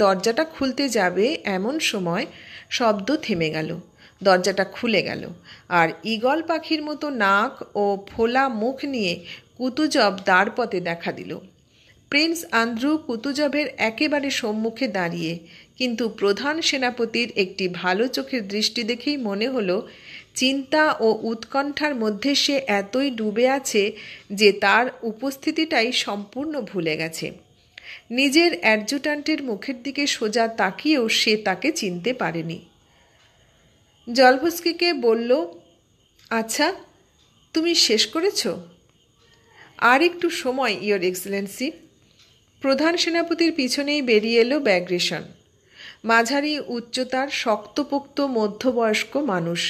[SPEAKER 1] দরজাটা খুলতে যাবে এমন সময় শব্দ থেমে গেল দরজাটা খুলে গেল আর ইগল পাখির মতো নাক ও ফোলা মুখ নিয়ে কুতুজব দ্বারপথে দেখা দিল প্রিন্স আন্দ্রু কুতুজবের একেবারে সম্মুখে দাঁড়িয়ে কিন্তু প্রধান সেনাপতির একটি ভালো চোখের দৃষ্টি দেখেই মনে হলো চিন্তা ও উৎকণ্ঠার মধ্যে সে এতই ডুবে আছে যে তার উপস্থিতিটাই সম্পূর্ণ ভুলে গেছে নিজের অ্যাডজুটান্টের মুখের দিকে সোজা তাকিয়েও সে তাকে চিনতে পারেনি জলভস্কিকে বলল আচ্ছা তুমি শেষ করেছ আর একটু সময় ইয়োর এক্সেলেন্সি প্রধান সেনাপতির পিছনেই বেরিয়ে এলো ব্যাগ্রেশন মাঝারি উচ্চতার শক্তপোক্ত মধ্যবয়স্ক মানুষ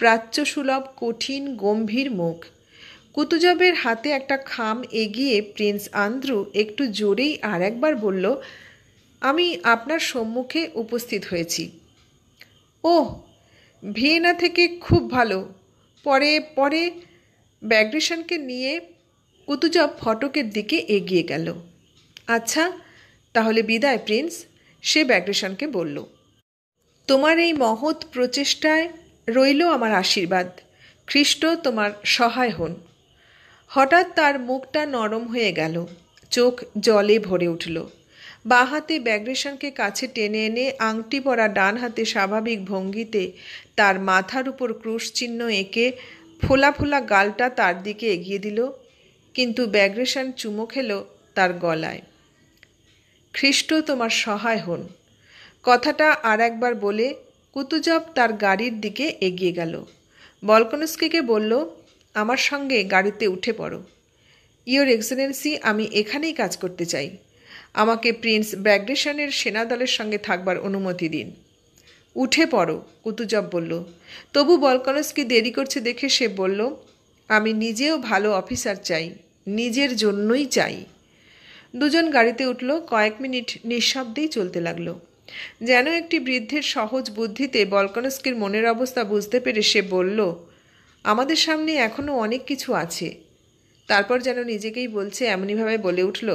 [SPEAKER 1] প্রাচ্যসুলভ কঠিন গম্ভীর মুখ কুতুজবের হাতে একটা খাম এগিয়ে প্রিন্স আন্দ্রু একটু জোরেই আর একবার বলল আমি আপনার সম্মুখে উপস্থিত হয়েছি ওহ ভিয়েনা থেকে খুব ভালো পরে পরে ব্যাগ্রেশনকে নিয়ে কুতুজব ফটকের দিকে এগিয়ে গেল আচ্ছা তাহলে বিদায় প্রিন্স সে ব্যাগ্রেশনকে বলল তোমার এই মহৎ প্রচেষ্টায় রইল আমার আশীর্বাদ খ্রিস্ট তোমার সহায় হন হঠাৎ তার মুখটা নরম হয়ে গেল চোখ জলে ভরে উঠল বাঁ হাতে ব্যাগ্রেশনকে কাছে টেনে এনে আংটি পরা ডান হাতে স্বাভাবিক ভঙ্গিতে তার মাথার উপর ক্রুশ চিহ্ন এঁকে ফোলা ফোলা গালটা তার দিকে এগিয়ে দিল কিন্তু ব্যাগ্রেশন চুমো খেল তার গলায় খ্রিস্ট তোমার সহায় হন কথাটা আর একবার বলে কুতুজব তার গাড়ির দিকে এগিয়ে গেল বলকনস্কিকে বলল আমার সঙ্গে গাড়িতে উঠে পড়ো ইয়োর এক্সেলেন্সি আমি এখানেই কাজ করতে চাই আমাকে প্রিন্স ব্যাগ্রেশনের সেনাদলের সঙ্গে থাকবার অনুমতি দিন উঠে পড়ো কুতুজব বলল তবু বলকনস্কি দেরি করছে দেখে সে বলল আমি নিজেও ভালো অফিসার চাই নিজের জন্যই চাই দুজন গাড়িতে উঠল কয়েক মিনিট নিঃশব্দেই চলতে লাগলো যেন একটি বৃদ্ধের সহজ বুদ্ধিতে বলকনস্কির মনের অবস্থা বুঝতে পেরে সে বলল আমাদের সামনে এখনও অনেক কিছু আছে তারপর যেন নিজেকেই বলছে এমনইভাবে বলে উঠল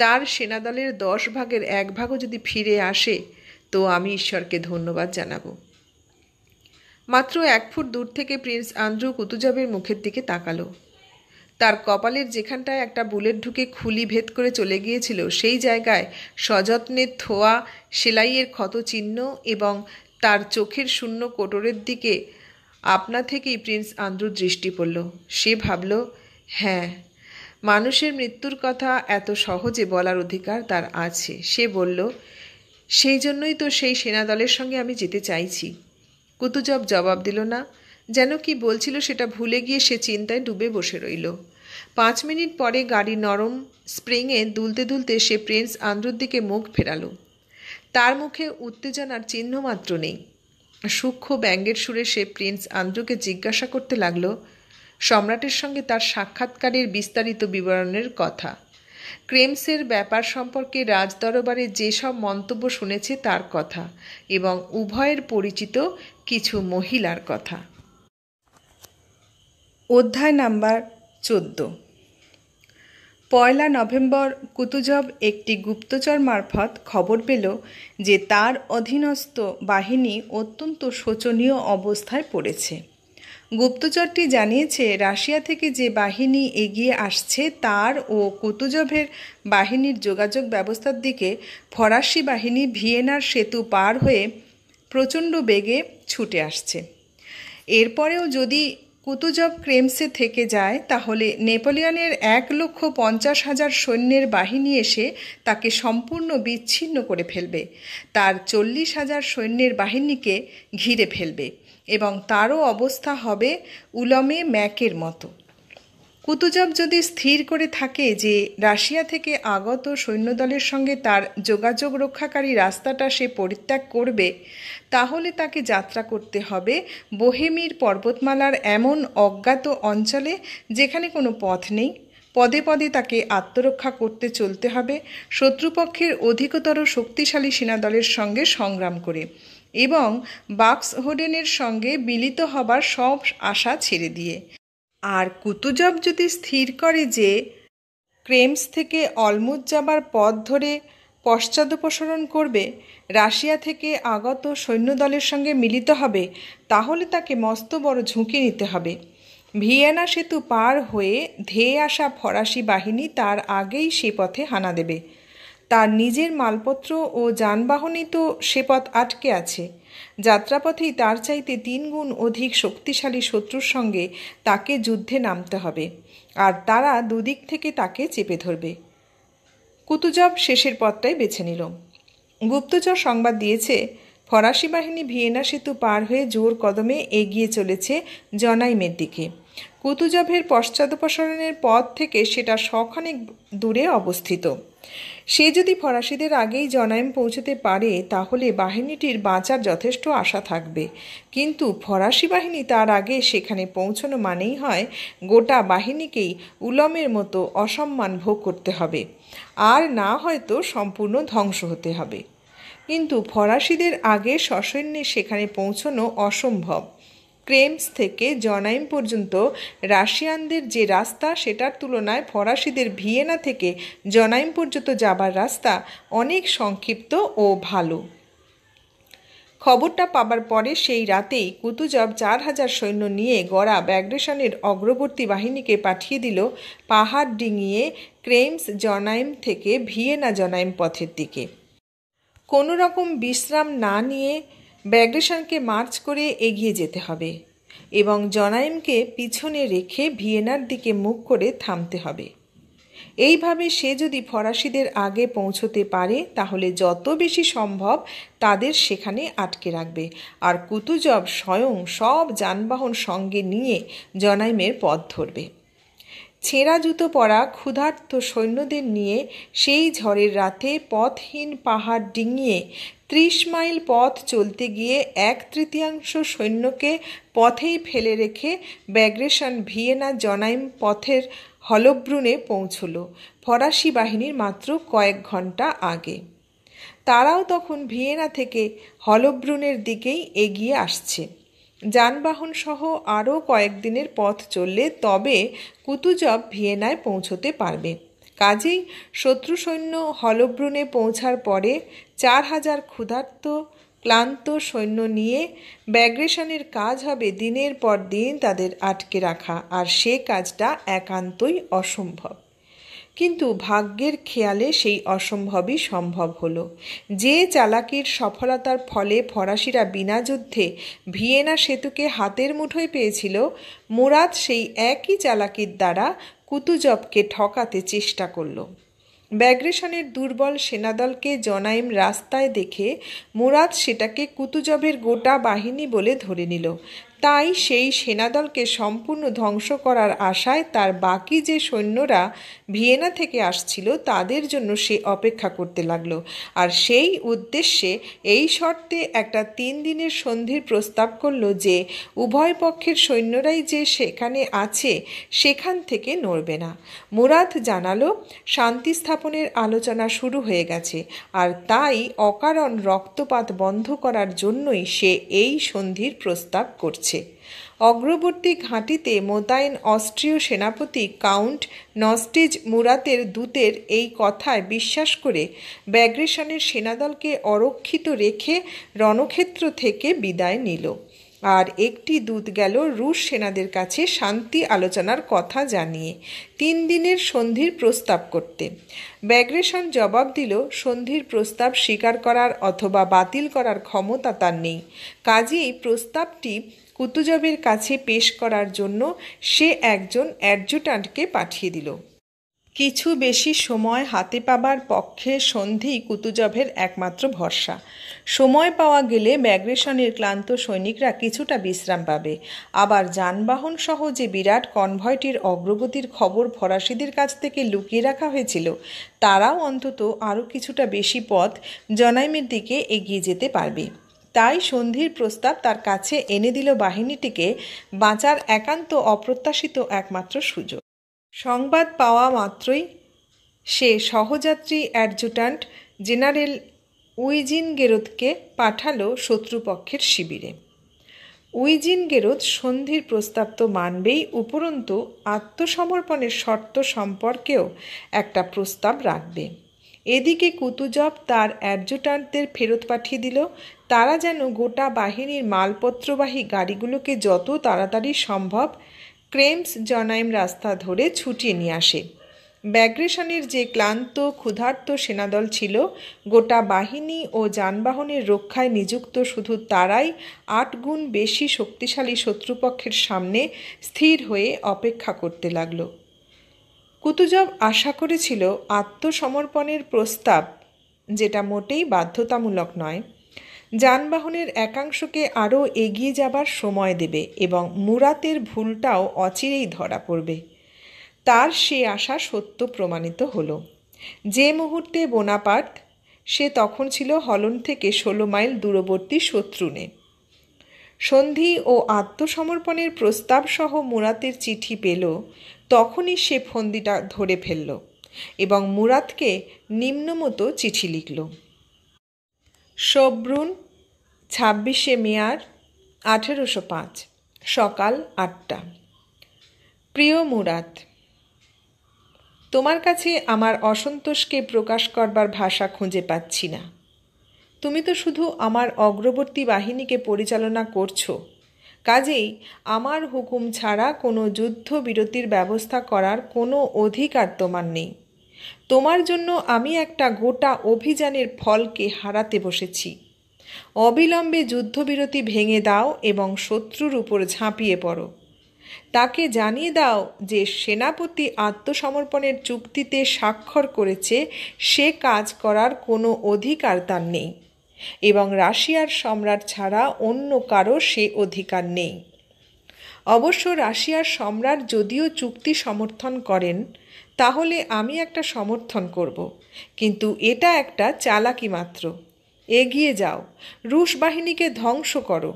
[SPEAKER 1] তার সেনাদলের দশ ভাগের এক ভাগও যদি ফিরে আসে তো আমি ঈশ্বরকে ধন্যবাদ জানাব মাত্র এক ফুট দূর থেকে প্রিন্স আন্দ্রু কুতুজাবের মুখের দিকে তাকালো তার কপালের যেখানটায় একটা বুলেট ঢুকে খুলি ভেদ করে চলে গিয়েছিল সেই জায়গায় সযত্নে থোয়া সেলাইয়ের ক্ষতচিহ্ন এবং তার চোখের শূন্য কোটরের দিকে আপনা থেকেই প্রিন্স আন্দ্রুর দৃষ্টি পড়ল সে ভাবল হ্যাঁ মানুষের মৃত্যুর কথা এত সহজে বলার অধিকার তার আছে সে বলল সেই জন্যই তো সেই সেনাদলের সঙ্গে আমি যেতে চাইছি কুতুজব জবাব দিল না যেন কি বলছিল সেটা ভুলে গিয়ে সে চিন্তায় ডুবে বসে রইল পাঁচ মিনিট পরে গাড়ি নরম স্প্রিংয়ে দুলতে দুলতে সে প্রিন্স আন্দ্রুর দিকে মুখ ফেরালো তার মুখে উত্তেজনার চিহ্ন মাত্র নেই সূক্ষ্ম ব্যঙ্গের সুরে সে প্রিন্স আন্দ্রুকে জিজ্ঞাসা করতে লাগল সম্রাটের সঙ্গে তার সাক্ষাৎকারের বিস্তারিত বিবরণের কথা ক্রেমসের ব্যাপার সম্পর্কে রাজদরবারে যেসব মন্তব্য শুনেছে তার কথা এবং উভয়ের পরিচিত কিছু মহিলার কথা অধ্যায় নাম্বার চোদ্দ পয়লা নভেম্বর কুতুজব একটি গুপ্তচর মারফত খবর পেল যে তার অধীনস্থ বাহিনী অত্যন্ত শোচনীয় অবস্থায় পড়েছে গুপ্তচরটি জানিয়েছে রাশিয়া থেকে যে বাহিনী এগিয়ে আসছে তার ও কুতুজভের বাহিনীর যোগাযোগ ব্যবস্থার দিকে ফরাসি বাহিনী ভিয়েনার সেতু পার হয়ে প্রচণ্ড বেগে ছুটে আসছে এরপরেও যদি কুতুজব ক্রেমসে থেকে যায় তাহলে নেপোলিয়নের এক লক্ষ পঞ্চাশ হাজার সৈন্যের বাহিনী এসে তাকে সম্পূর্ণ বিচ্ছিন্ন করে ফেলবে তার চল্লিশ হাজার সৈন্যের বাহিনীকে ঘিরে ফেলবে এবং তারও অবস্থা হবে উলমে ম্যাকের মতো কুতুজব যদি স্থির করে থাকে যে রাশিয়া থেকে আগত সৈন্যদলের সঙ্গে তার যোগাযোগ রক্ষাকারী রাস্তাটা সে পরিত্যাগ করবে তাহলে তাকে যাত্রা করতে হবে বোহেমির পর্বতমালার এমন অজ্ঞাত অঞ্চলে যেখানে কোনো পথ নেই পদে পদে তাকে আত্মরক্ষা করতে চলতে হবে শত্রুপক্ষের অধিকতর শক্তিশালী সেনাদলের সঙ্গে সংগ্রাম করে এবং বাক্স হোডেনের সঙ্গে বিলিত হবার সব আশা ছেড়ে দিয়ে আর কুতুজব যদি স্থির করে যে ক্রেমস থেকে অলমুদ যাবার পথ ধরে পশ্চাদপসরণ করবে রাশিয়া থেকে আগত সৈন্যদলের সঙ্গে মিলিত হবে তাহলে তাকে মস্ত বড় ঝুঁকি নিতে হবে ভিয়েনা সেতু পার হয়ে ধেয়ে আসা ফরাসি বাহিনী তার আগেই সে পথে হানা দেবে তার নিজের মালপত্র ও যানবাহনই তো সে পথ আটকে আছে যাত্রাপথেই তার চাইতে তিনগুণ অধিক শক্তিশালী শত্রুর সঙ্গে তাকে যুদ্ধে নামতে হবে আর তারা দুদিক থেকে তাকে চেপে ধরবে কুতুজব শেষের পথটাই বেছে নিল গুপ্তচর সংবাদ দিয়েছে ফরাসি বাহিনী ভিয়েনা সেতু পার হয়ে জোর কদমে এগিয়ে চলেছে জনাইমের দিকে কুতুজভের পশ্চাদপসরণের পথ থেকে সেটা সখানেক দূরে অবস্থিত সে যদি ফরাসিদের আগেই জনায়ম পৌঁছতে পারে তাহলে বাহিনীটির বাঁচার যথেষ্ট আশা থাকবে কিন্তু ফরাসি বাহিনী তার আগে সেখানে পৌঁছানো মানেই হয় গোটা বাহিনীকেই উলমের মতো অসম্মান ভোগ করতে হবে আর না হয়তো সম্পূর্ণ ধ্বংস হতে হবে কিন্তু ফরাসিদের আগে সসৈন্যে সেখানে পৌঁছনো অসম্ভব ক্রেমস থেকে জনাইম পর্যন্ত রাশিয়ানদের যে রাস্তা সেটার তুলনায় ফরাসিদের ভিয়েনা থেকে জনাইম পর্যন্ত যাবার রাস্তা অনেক সংক্ষিপ্ত ও ভালো খবরটা পাবার পরে সেই রাতেই কুতুজব চার হাজার সৈন্য নিয়ে গড়া ব্যাগ্রেশনের অগ্রবর্তী বাহিনীকে পাঠিয়ে দিল পাহাড় ডিঙিয়ে ক্রেমস জনাইম থেকে ভিয়েনা জনাইম পথের দিকে কোনো রকম বিশ্রাম না নিয়ে ব্যাগ্রেশনকে মার্চ করে এগিয়ে যেতে হবে এবং জনায়েমকে পিছনে রেখে ভিয়েনার দিকে মুখ করে থামতে হবে এইভাবে সে যদি ফরাসিদের আগে পৌঁছতে পারে তাহলে যত বেশি সম্ভব তাদের সেখানে আটকে রাখবে আর কুতুজব স্বয়ং সব যানবাহন সঙ্গে নিয়ে জনাইমের পথ ধরবে ছেঁড়া জুতো পরা ক্ষুধার্ত সৈন্যদের নিয়ে সেই ঝড়ের রাতে পথহীন পাহাড় ডিঙিয়ে ত্রিশ মাইল পথ চলতে গিয়ে এক তৃতীয়াংশ সৈন্যকে পথেই ফেলে রেখে ব্যাগ্রেশন ভিয়েনা জনাইম পথের হলব্রুনে পৌঁছল ফরাসি বাহিনীর মাত্র কয়েক ঘন্টা আগে তারাও তখন ভিয়েনা থেকে হলব্রুনের দিকেই এগিয়ে আসছে যানবাহন সহ আরও কয়েকদিনের পথ চললে তবে কুতুজব ভিয়েনায় পৌঁছতে পারবে কাজেই শত্রু সৈন্য হলভ্রণে পৌঁছার পরে চার হাজার ক্ষুধার্ত ক্লান্ত সৈন্য নিয়ে ব্যাগ্রেশনের কাজ হবে দিনের পর দিন তাদের আটকে রাখা আর সে কাজটা একান্তই অসম্ভব কিন্তু ভাগ্যের খেয়ালে সেই অসম্ভবই সম্ভব হলো যে চালাকির সফলতার ফলে ফরাসিরা বিনা যুদ্ধে ভিয়েনা সেতুকে হাতের মুঠোয় পেয়েছিল মুরাদ সেই একই চালাকির দ্বারা কুতুজবকে ঠকাতে চেষ্টা করল ব্যাগ্রেশনের দুর্বল সেনাদলকে জনাইম রাস্তায় দেখে মুরাদ সেটাকে কুতুজবের গোটা বাহিনী বলে ধরে নিল তাই সেই সেনাদলকে সম্পূর্ণ ধ্বংস করার আশায় তার বাকি যে সৈন্যরা ভিয়েনা থেকে আসছিল তাদের জন্য সে অপেক্ষা করতে লাগলো আর সেই উদ্দেশ্যে এই শর্তে একটা তিন দিনের সন্ধির প্রস্তাব করল যে উভয় পক্ষের সৈন্যরাই যে সেখানে আছে সেখান থেকে নড়বে না মুরাদ জানালো শান্তি স্থাপনের আলোচনা শুরু হয়ে গেছে আর তাই অকারণ রক্তপাত বন্ধ করার জন্যই সে এই সন্ধির প্রস্তাব করছে অগ্রবর্তী ঘাঁটিতে মোতায়েন অস্ট্রীয় সেনাপতি কাউন্ট নস্টিজ মুরাতের দূতের এই কথায় বিশ্বাস করে ব্যাগ্রেশনের সেনাদলকে অরক্ষিত রেখে রণক্ষেত্র থেকে বিদায় নিল আর একটি দূত গেল রুশ সেনাদের কাছে শান্তি আলোচনার কথা জানিয়ে তিন দিনের সন্ধির প্রস্তাব করতে ব্যাগ্রেশন জবাব দিল সন্ধির প্রস্তাব স্বীকার করার অথবা বাতিল করার ক্ষমতা তার নেই কাজেই প্রস্তাবটি কুতুজবের কাছে পেশ করার জন্য সে একজন অ্যাডজুটান্টকে পাঠিয়ে দিল কিছু বেশি সময় হাতে পাবার পক্ষে সন্ধি কুতুজভের একমাত্র ভরসা সময় পাওয়া গেলে ম্যাগ্রেশনের ক্লান্ত সৈনিকরা কিছুটা বিশ্রাম পাবে আবার যানবাহন সহ যে বিরাট কনভয়টির অগ্রগতির খবর ফরাসিদের কাছ থেকে লুকিয়ে রাখা হয়েছিল তারাও অন্তত আরও কিছুটা বেশি পথ জনাইমের দিকে এগিয়ে যেতে পারবে তাই সন্ধির প্রস্তাব তার কাছে এনে দিল বাহিনীটিকে বাঁচার একান্ত অপ্রত্যাশিত একমাত্র সুযোগ সংবাদ পাওয়া মাত্রই সে সহযাত্রী অ্যাডজুটান্ট জেনারেল উইজিন গেরোদকে পাঠালো শত্রুপক্ষের শিবিরে উইজিন গেরোদ সন্ধির প্রস্তাব তো মানবেই উপরন্তু আত্মসমর্পণের শর্ত সম্পর্কেও একটা প্রস্তাব রাখবে এদিকে কুতুজব তার অ্যাডজুটান্টদের ফেরত পাঠিয়ে দিল তারা যেন গোটা বাহিনীর মালপত্রবাহী গাড়িগুলোকে যত তাড়াতাড়ি সম্ভব ক্রেমস জনাইম রাস্তা ধরে ছুটিয়ে নিয়ে আসে ব্যাগ্রেশনের যে ক্লান্ত ক্ষুধার্ত সেনাদল ছিল গোটা বাহিনী ও যানবাহনের রক্ষায় নিযুক্ত শুধু তারাই আট গুণ বেশি শক্তিশালী শত্রুপক্ষের সামনে স্থির হয়ে অপেক্ষা করতে লাগল কুতুজব আশা করেছিল আত্মসমর্পণের প্রস্তাব যেটা মোটেই বাধ্যতামূলক নয় যানবাহনের একাংশকে আরও এগিয়ে যাবার সময় দেবে এবং মুরাতের ভুলটাও অচিরেই ধরা পড়বে তার সে আশা সত্য প্রমাণিত হল যে মুহূর্তে বোনাপার্ট সে তখন ছিল হলন থেকে ষোলো মাইল দূরবর্তী শত্রুনে সন্ধি ও আত্মসমর্পণের প্রস্তাবসহ মুরাতের চিঠি পেল তখনই সে ফন্দিটা ধরে ফেলল এবং মুরাতকে নিম্নমতো চিঠি লিখল শোভরুন ছাব্বিশে মেয়ার আঠেরোশো পাঁচ সকাল আটটা প্রিয় মুরাত তোমার কাছে আমার অসন্তোষকে প্রকাশ করবার ভাষা খুঁজে পাচ্ছি না তুমি তো শুধু আমার অগ্রবর্তী বাহিনীকে পরিচালনা করছো কাজেই আমার হুকুম ছাড়া কোনো যুদ্ধ বিরতির ব্যবস্থা করার কোনো অধিকার তোমার নেই তোমার জন্য আমি একটা গোটা অভিযানের ফলকে হারাতে বসেছি অবিলম্বে যুদ্ধবিরতি ভেঙে দাও এবং শত্রুর উপর ঝাঁপিয়ে পড়ো তাকে জানিয়ে দাও যে সেনাপতি আত্মসমর্পণের চুক্তিতে স্বাক্ষর করেছে সে কাজ করার কোনো অধিকার তার নেই এবং রাশিয়ার সম্রাট ছাড়া অন্য কারো সে অধিকার নেই অবশ্য রাশিয়ার সম্রাট যদিও চুক্তি সমর্থন করেন তাহলে আমি একটা সমর্থন করব কিন্তু এটা একটা চালাকি মাত্র এগিয়ে যাও রুশ বাহিনীকে ধ্বংস করো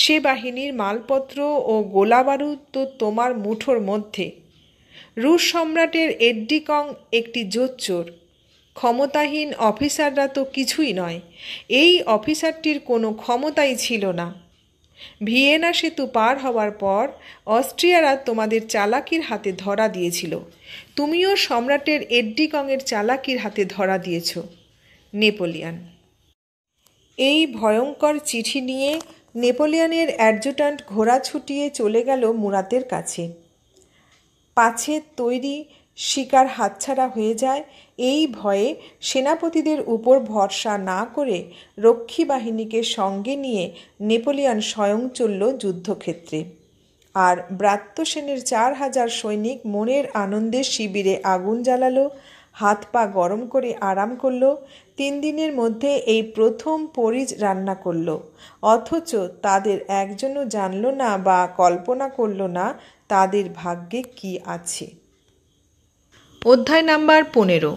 [SPEAKER 1] সে বাহিনীর মালপত্র ও গোলাবারুদ তো তোমার মুঠোর মধ্যে রুশ সম্রাটের এড্ডিকং একটি জোচ্চোর ক্ষমতাহীন অফিসাররা তো কিছুই নয় এই অফিসারটির কোনো ক্ষমতাই ছিল না ভিয়েনা সেতু পার হওয়ার পর অস্ট্রিয়ারা তোমাদের চালাকির হাতে ধরা দিয়েছিল তুমিও সম্রাটের এড্ডিকংয়ের চালাকির হাতে ধরা দিয়েছ নেপোলিয়ান এই ভয়ঙ্কর চিঠি নিয়ে নেপোলিয়ানের অ্যাডজুটান্ট ঘোড়া ছুটিয়ে চলে গেল মুরাতের কাছে পাছের তৈরি শিকার হাতছাড়া হয়ে যায় এই ভয়ে সেনাপতিদের উপর ভরসা না করে রক্ষী বাহিনীকে সঙ্গে নিয়ে নেপোলিয়ান স্বয়ং চলল যুদ্ধক্ষেত্রে আর ব্রাত্য সেনের চার হাজার সৈনিক মনের আনন্দে শিবিরে আগুন জ্বালালো হাত পা গরম করে আরাম করল তিন দিনের মধ্যে এই প্রথম পরিজ রান্না করল অথচ তাদের একজনও জানল না বা কল্পনা করল না তাদের ভাগ্যে কি আছে অধ্যায় নাম্বার পনেরো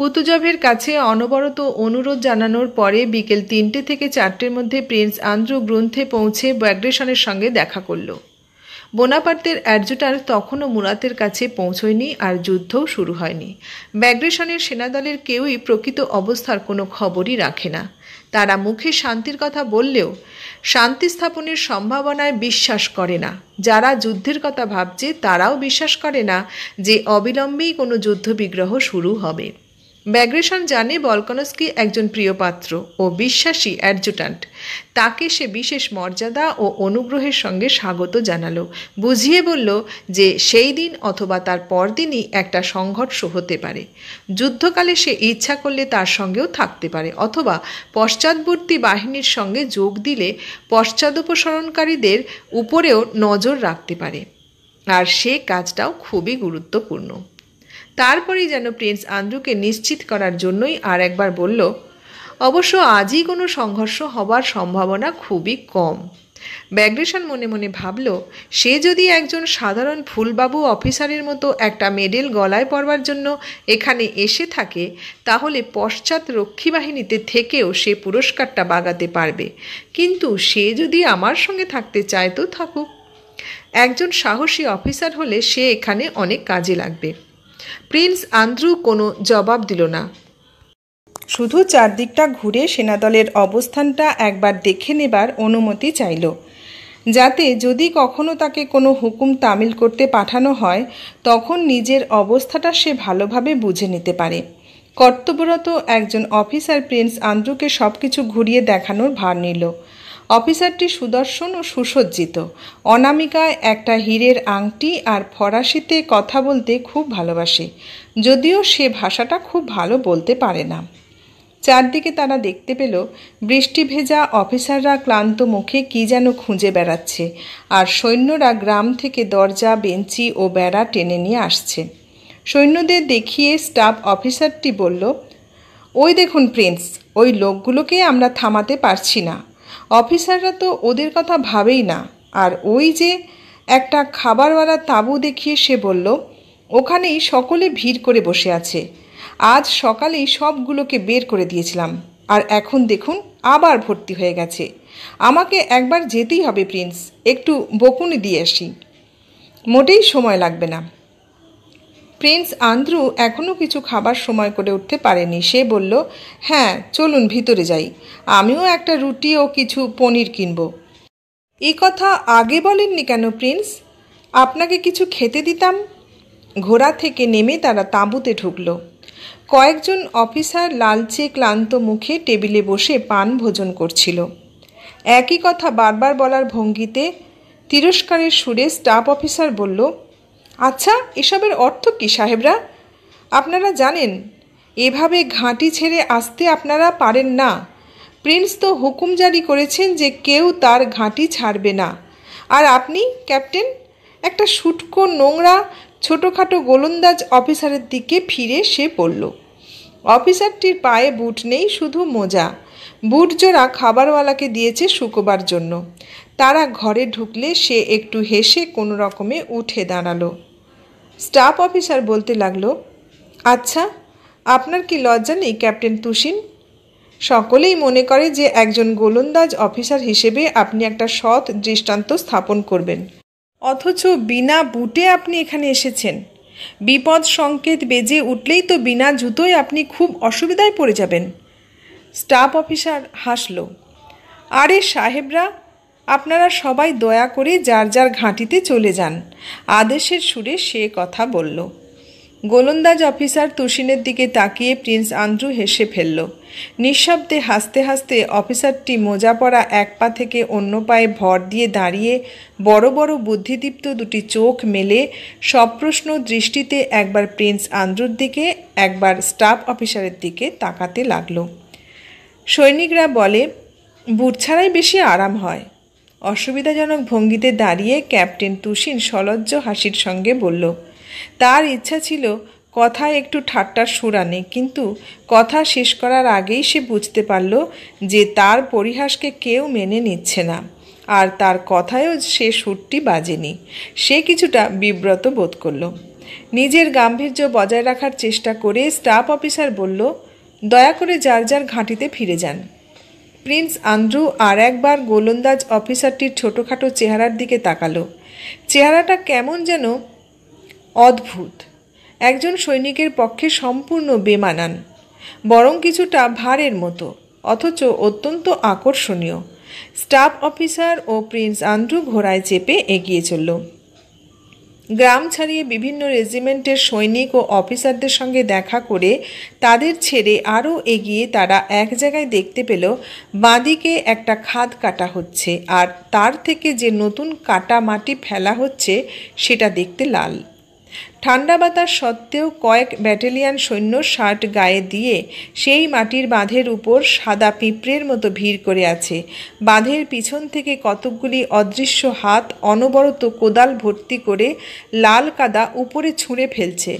[SPEAKER 1] কুতুজভের কাছে অনবরত অনুরোধ জানানোর পরে বিকেল তিনটে থেকে চারটের মধ্যে প্রিন্স আন্দ্রু গ্রন্থে পৌঁছে ব্যাগ্রেশনের সঙ্গে দেখা করল বোনাপার্তের অ্যাডজুটার তখনও মুরাতের কাছে পৌঁছয়নি আর যুদ্ধও শুরু হয়নি ব্যাগ্রেশনের সেনাদলের কেউই প্রকৃত অবস্থার কোনো খবরই রাখে না তারা মুখে শান্তির কথা বললেও শান্তি স্থাপনের সম্ভাবনায় বিশ্বাস করে না যারা যুদ্ধের কথা ভাবছে তারাও বিশ্বাস করে না যে অবিলম্বেই কোনো যুদ্ধবিগ্রহ শুরু হবে ব্যাগ্রেশন জানে বলকনস্কি একজন প্রিয়পাত্র ও বিশ্বাসী অ্যাডজুটান্ট তাকে সে বিশেষ মর্যাদা ও অনুগ্রহের সঙ্গে স্বাগত জানালো বুঝিয়ে বলল যে সেই দিন অথবা তার পরদিনই একটা সংঘর্ষ হতে পারে যুদ্ধকালে সে ইচ্ছা করলে তার সঙ্গেও থাকতে পারে অথবা পশ্চাদবর্তী বাহিনীর সঙ্গে যোগ দিলে পশ্চাদপসরণকারীদের উপরেও নজর রাখতে পারে আর সে কাজটাও খুবই গুরুত্বপূর্ণ তারপরেই যেন প্রিন্স আন্দ্রুকে নিশ্চিত করার জন্যই আর একবার বলল অবশ্য আজই কোনো সংঘর্ষ হবার সম্ভাবনা খুবই কম ব্যাগ্রেশন মনে মনে ভাবল সে যদি একজন সাধারণ ফুলবাবু অফিসারের মতো একটা মেডেল গলায় পরবার জন্য এখানে এসে থাকে তাহলে পশ্চাৎ রক্ষী বাহিনীতে থেকেও সে পুরস্কারটা বাগাতে পারবে কিন্তু সে যদি আমার সঙ্গে থাকতে চায় তো থাকুক একজন সাহসী অফিসার হলে সে এখানে অনেক কাজে লাগবে প্রিন্স আন্দ্রু কোনো জবাব দিল না শুধু চারদিকটা ঘুরে সেনাদলের অবস্থানটা একবার দেখে নেবার অনুমতি চাইল যাতে যদি কখনো তাকে কোনো হুকুম তামিল করতে পাঠানো হয় তখন নিজের অবস্থাটা সে ভালোভাবে বুঝে নিতে পারে কর্তব্যরত একজন অফিসার প্রিন্স আন্দ্রুকে সব কিছু ঘুরিয়ে দেখানোর ভার নিল অফিসারটি সুদর্শন ও সুসজ্জিত অনামিকায় একটা হীরের আংটি আর ফরাসিতে কথা বলতে খুব ভালোবাসে যদিও সে ভাষাটা খুব ভালো বলতে পারে না চারদিকে তারা দেখতে পেল বৃষ্টি ভেজা অফিসাররা ক্লান্ত মুখে কি যেন খুঁজে বেড়াচ্ছে আর সৈন্যরা গ্রাম থেকে দরজা বেঞ্চি ও বেড়া টেনে নিয়ে আসছে সৈন্যদের দেখিয়ে স্টাফ অফিসারটি বলল ওই দেখুন প্রিন্স ওই লোকগুলোকে আমরা থামাতে পারছি না অফিসাররা তো ওদের কথা ভাবেই না আর ওই যে একটা খাবারওয়ালা তাঁবু দেখিয়ে সে বলল ওখানেই সকলে ভিড় করে বসে আছে আজ সকালেই সবগুলোকে বের করে দিয়েছিলাম আর এখন দেখুন আবার ভর্তি হয়ে গেছে আমাকে একবার যেতেই হবে প্রিন্স একটু বকুনি দিয়ে আসি মোটেই সময় লাগবে না প্রিন্স আন্দ্রু এখনও কিছু খাবার সময় করে উঠতে পারেনি সে বলল হ্যাঁ চলুন ভিতরে যাই আমিও একটা রুটি ও কিছু পনির কিনব এ কথা আগে বলেননি কেন প্রিন্স আপনাকে কিছু খেতে দিতাম ঘোড়া থেকে নেমে তারা তাঁবুতে ঢুকল কয়েকজন অফিসার লালচে ক্লান্ত মুখে টেবিলে বসে পান ভোজন করছিল একই কথা বারবার বলার ভঙ্গিতে তিরস্কারের সুরে স্টাফ অফিসার বলল আচ্ছা এসবের অর্থ কী সাহেবরা আপনারা জানেন এভাবে ঘাঁটি ছেড়ে আসতে আপনারা পারেন না প্রিন্স তো হুকুম জারি করেছেন যে কেউ তার ঘাঁটি ছাড়বে না আর আপনি ক্যাপ্টেন একটা সুটকো নোংরা ছোটোখাটো গোলন্দাজ অফিসারের দিকে ফিরে সে পড়ল অফিসারটির পায়ে বুট নেই শুধু মোজা বুট জোড়া খাবারওয়ালাকে দিয়েছে শুকোবার জন্য তারা ঘরে ঢুকলে সে একটু হেসে কোনো রকমে উঠে দাঁড়ালো স্টাফ অফিসার বলতে লাগলো আচ্ছা আপনার কি লজ্জা নেই ক্যাপ্টেন তুসিন সকলেই মনে করে যে একজন গোলন্দাজ অফিসার হিসেবে আপনি একটা সৎ দৃষ্টান্ত স্থাপন করবেন অথচ বিনা বুটে আপনি এখানে এসেছেন বিপদ সংকেত বেজে উঠলেই তো বিনা জুতোয় আপনি খুব অসুবিধায় পড়ে যাবেন স্টাফ অফিসার হাসল আরে সাহেবরা আপনারা সবাই দয়া করে যার যার ঘাঁটিতে চলে যান আদেশের সুরে সে কথা বলল গোলন্দাজ অফিসার তুষিনের দিকে তাকিয়ে প্রিন্স আন্দ্রু হেসে ফেলল নিঃশব্দে হাসতে হাসতে অফিসারটি মোজা পরা এক পা থেকে অন্য পায়ে ভর দিয়ে দাঁড়িয়ে বড় বড় বুদ্ধিদীপ্ত দুটি চোখ মেলে সপ্রশ্ন দৃষ্টিতে একবার প্রিন্স আন্দ্রুর দিকে একবার স্টাফ অফিসারের দিকে তাকাতে লাগল সৈনিকরা বলে বুট ছাড়াই বেশি আরাম হয় অসুবিধাজনক ভঙ্গিতে দাঁড়িয়ে ক্যাপ্টেন তুষিন সলজ্জ হাসির সঙ্গে বলল তার ইচ্ছা ছিল কথায় একটু ঠাট্টার সুর আনে কিন্তু কথা শেষ করার আগেই সে বুঝতে পারল যে তার পরিহাসকে কেউ মেনে নিচ্ছে না আর তার কথায়ও সে সুরটি বাজেনি সে কিছুটা বিব্রত বোধ করল নিজের গাম্ভীর্য বজায় রাখার চেষ্টা করে স্টাফ অফিসার বলল দয়া করে যার যার ঘাঁটিতে ফিরে যান প্রিন্স আন্দ্রু আর একবার গোলন্দাজ অফিসারটির ছোটোখাটো চেহারার দিকে তাকালো চেহারাটা কেমন যেন অদ্ভুত একজন সৈনিকের পক্ষে সম্পূর্ণ বেমানান বরং কিছুটা ভারের মতো অথচ অত্যন্ত আকর্ষণীয় স্টাফ অফিসার ও প্রিন্স আন্দ্রু ঘোড়ায় চেপে এগিয়ে চলল গ্রাম ছাড়িয়ে বিভিন্ন রেজিমেন্টের সৈনিক ও অফিসারদের সঙ্গে দেখা করে তাদের ছেড়ে আরও এগিয়ে তারা এক জায়গায় দেখতে পেল বাঁদিকে একটা খাদ কাটা হচ্ছে আর তার থেকে যে নতুন কাটা মাটি ফেলা হচ্ছে সেটা দেখতে লাল ঠান্ডা বাতাস সত্ত্বেও কয়েক ব্যাটালিয়ান সৈন্য শার্ট গায়ে দিয়ে সেই মাটির বাঁধের উপর সাদা পিঁপড়ের মতো ভিড় করে আছে বাঁধের পিছন থেকে কতকগুলি অদৃশ্য হাত অনবরত কোদাল ভর্তি করে লাল কাদা উপরে ছুঁড়ে ফেলছে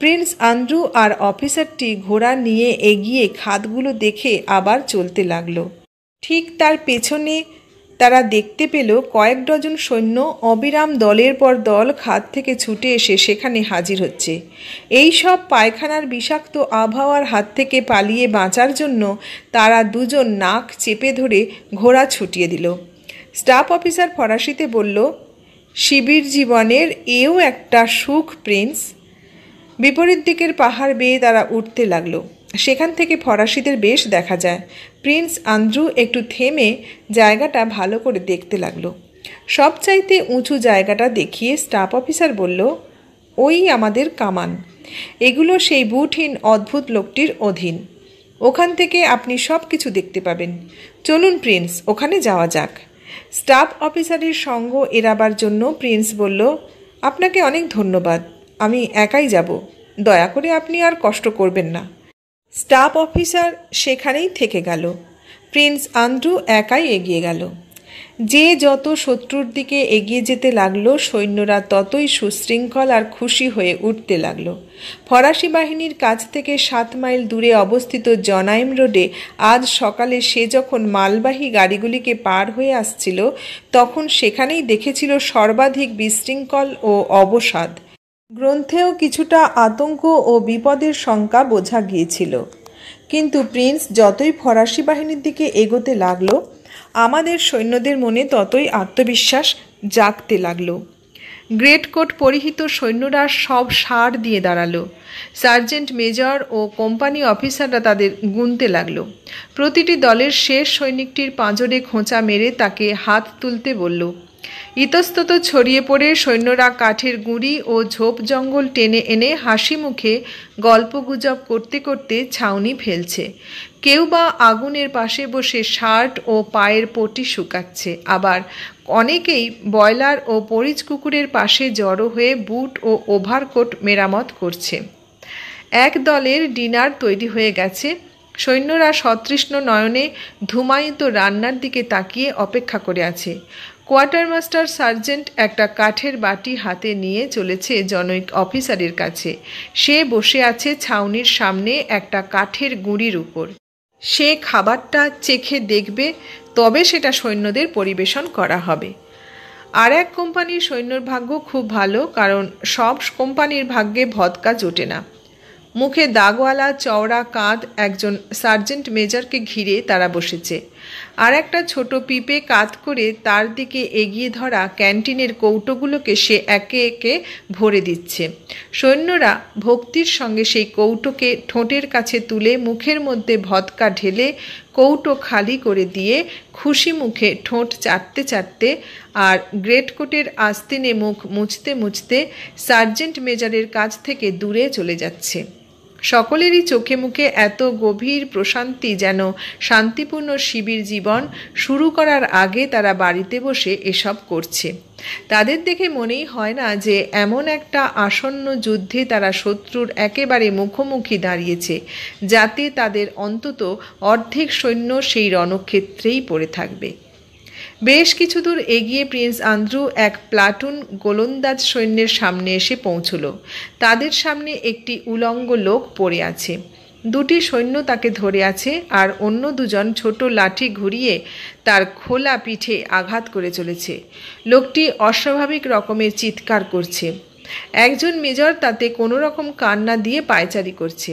[SPEAKER 1] প্রিন্স আন্দ্রু আর অফিসারটি ঘোড়া নিয়ে এগিয়ে খাতগুলো দেখে আবার চলতে লাগলো ঠিক তার পেছনে তারা দেখতে পেল কয়েক ডজন সৈন্য অবিরাম দলের পর দল খাত থেকে ছুটে এসে সেখানে হাজির হচ্ছে এই সব পায়খানার বিষাক্ত আবহাওয়ার হাত থেকে পালিয়ে বাঁচার জন্য তারা দুজন নাক চেপে ধরে ঘোড়া ছুটিয়ে দিল স্টাফ অফিসার ফরাসিতে বলল শিবির জীবনের এও একটা সুখ প্রিন্স বিপরীত দিকের পাহাড় বেয়ে তারা উঠতে লাগলো সেখান থেকে ফরাসিদের বেশ দেখা যায় প্রিন্স আন্দ্রু একটু থেমে জায়গাটা ভালো করে দেখতে লাগলো সবচাইতে উঁচু জায়গাটা দেখিয়ে স্টাফ অফিসার বলল ওই আমাদের কামান এগুলো সেই বুটহীন অদ্ভুত লোকটির অধীন ওখান থেকে আপনি সব কিছু দেখতে পাবেন চলুন প্রিন্স ওখানে যাওয়া যাক স্টাফ অফিসারের সঙ্গ এড়াবার জন্য প্রিন্স বলল আপনাকে অনেক ধন্যবাদ আমি একাই যাব দয়া করে আপনি আর কষ্ট করবেন না স্টাফ অফিসার সেখানেই থেকে গেল প্রিন্স আন্দ্রু একাই এগিয়ে গেল যে যত শত্রুর দিকে এগিয়ে যেতে লাগলো সৈন্যরা ততই সুশৃঙ্খল আর খুশি হয়ে উঠতে লাগলো ফরাসি বাহিনীর কাছ থেকে সাত মাইল দূরে অবস্থিত জনাইম রোডে আজ সকালে সে যখন মালবাহী গাড়িগুলিকে পার হয়ে আসছিল তখন সেখানেই দেখেছিল সর্বাধিক বিশৃঙ্খল ও অবসাদ গ্রন্থেও কিছুটা আতঙ্ক ও বিপদের শঙ্কা বোঝা গিয়েছিল কিন্তু প্রিন্স যতই ফরাসি বাহিনীর দিকে এগোতে লাগল আমাদের সৈন্যদের মনে ততই আত্মবিশ্বাস জাগতে লাগল গ্রেট কোট পরিহিত সৈন্যরা সব সার দিয়ে দাঁড়ালো সার্জেন্ট মেজর ও কোম্পানি অফিসাররা তাদের গুনতে লাগল প্রতিটি দলের শেষ সৈনিকটির পাঁজরে খোঁচা মেরে তাকে হাত তুলতে বলল ইতস্তত ছড়িয়ে পড়ে সৈন্যরা কাঠের গুঁড়ি ও ঝোপ জঙ্গল টেনে এনে হাসি মুখে গল্পগুজব করতে করতে ছাউনি ফেলছে কেউ বা আগুনের পাশে বসে শার্ট ও পায়ের পটি শুকাচ্ছে আবার অনেকেই বয়লার ও পরিচ কুকুরের পাশে জড়ো হয়ে বুট ও ওভারকোট মেরামত করছে এক দলের ডিনার তৈরি হয়ে গেছে সৈন্যরা সতৃষ্ণ নয়নে ধুমায়িত রান্নার দিকে তাকিয়ে অপেক্ষা করে আছে কোয়ার্টার মাস্টার সার্জেন্ট একটা কাঠের বাটি হাতে নিয়ে চলেছে জনৈক অফিসারের কাছে সে বসে আছে ছাউনির সামনে একটা কাঠের গুঁড়ির উপর সে খাবারটা চেখে দেখবে তবে সেটা সৈন্যদের পরিবেশন করা হবে আর এক কোম্পানির সৈন্যর ভাগ্য খুব ভালো কারণ সব কোম্পানির ভাগ্যে ভদকা জোটে না মুখে দাগওয়ালা চওড়া কাঁধ একজন সার্জেন্ট মেজরকে ঘিরে তারা বসেছে আর একটা ছোট পিপে কাত করে তার দিকে এগিয়ে ধরা ক্যান্টিনের কৌটোগুলোকে সে একে একে ভরে দিচ্ছে সৈন্যরা ভক্তির সঙ্গে সেই কৌটোকে ঠোঁটের কাছে তুলে মুখের মধ্যে ভদকা ঢেলে কৌটো খালি করে দিয়ে খুশি মুখে ঠোঁট চাটতে চাটতে আর গ্রেটকোটের আস্তিনে মুখ মুছতে মুছতে সার্জেন্ট মেজারের কাছ থেকে দূরে চলে যাচ্ছে সকলেরই চোখে মুখে এত গভীর প্রশান্তি যেন শান্তিপূর্ণ শিবির জীবন শুরু করার আগে তারা বাড়িতে বসে এসব করছে তাদের দেখে মনেই হয় না যে এমন একটা আসন্ন যুদ্ধে তারা শত্রুর একেবারে মুখোমুখি দাঁড়িয়েছে যাতে তাদের অন্তত অর্ধেক সৈন্য সেই রণক্ষেত্রেই পড়ে থাকবে বেশ কিছু দূর এগিয়ে প্রিন্স আন্দ্রু এক প্লাটুন গোলন্দাজ সৈন্যের সামনে এসে পৌঁছল তাদের সামনে একটি উলঙ্গ লোক পড়ে আছে দুটি সৈন্য তাকে ধরে আছে আর অন্য দুজন ছোট লাঠি ঘুরিয়ে তার খোলা পিঠে আঘাত করে চলেছে লোকটি অস্বাভাবিক রকমের চিৎকার করছে একজন মেজর তাতে কোনো রকম কান্না দিয়ে পায়চারি করছে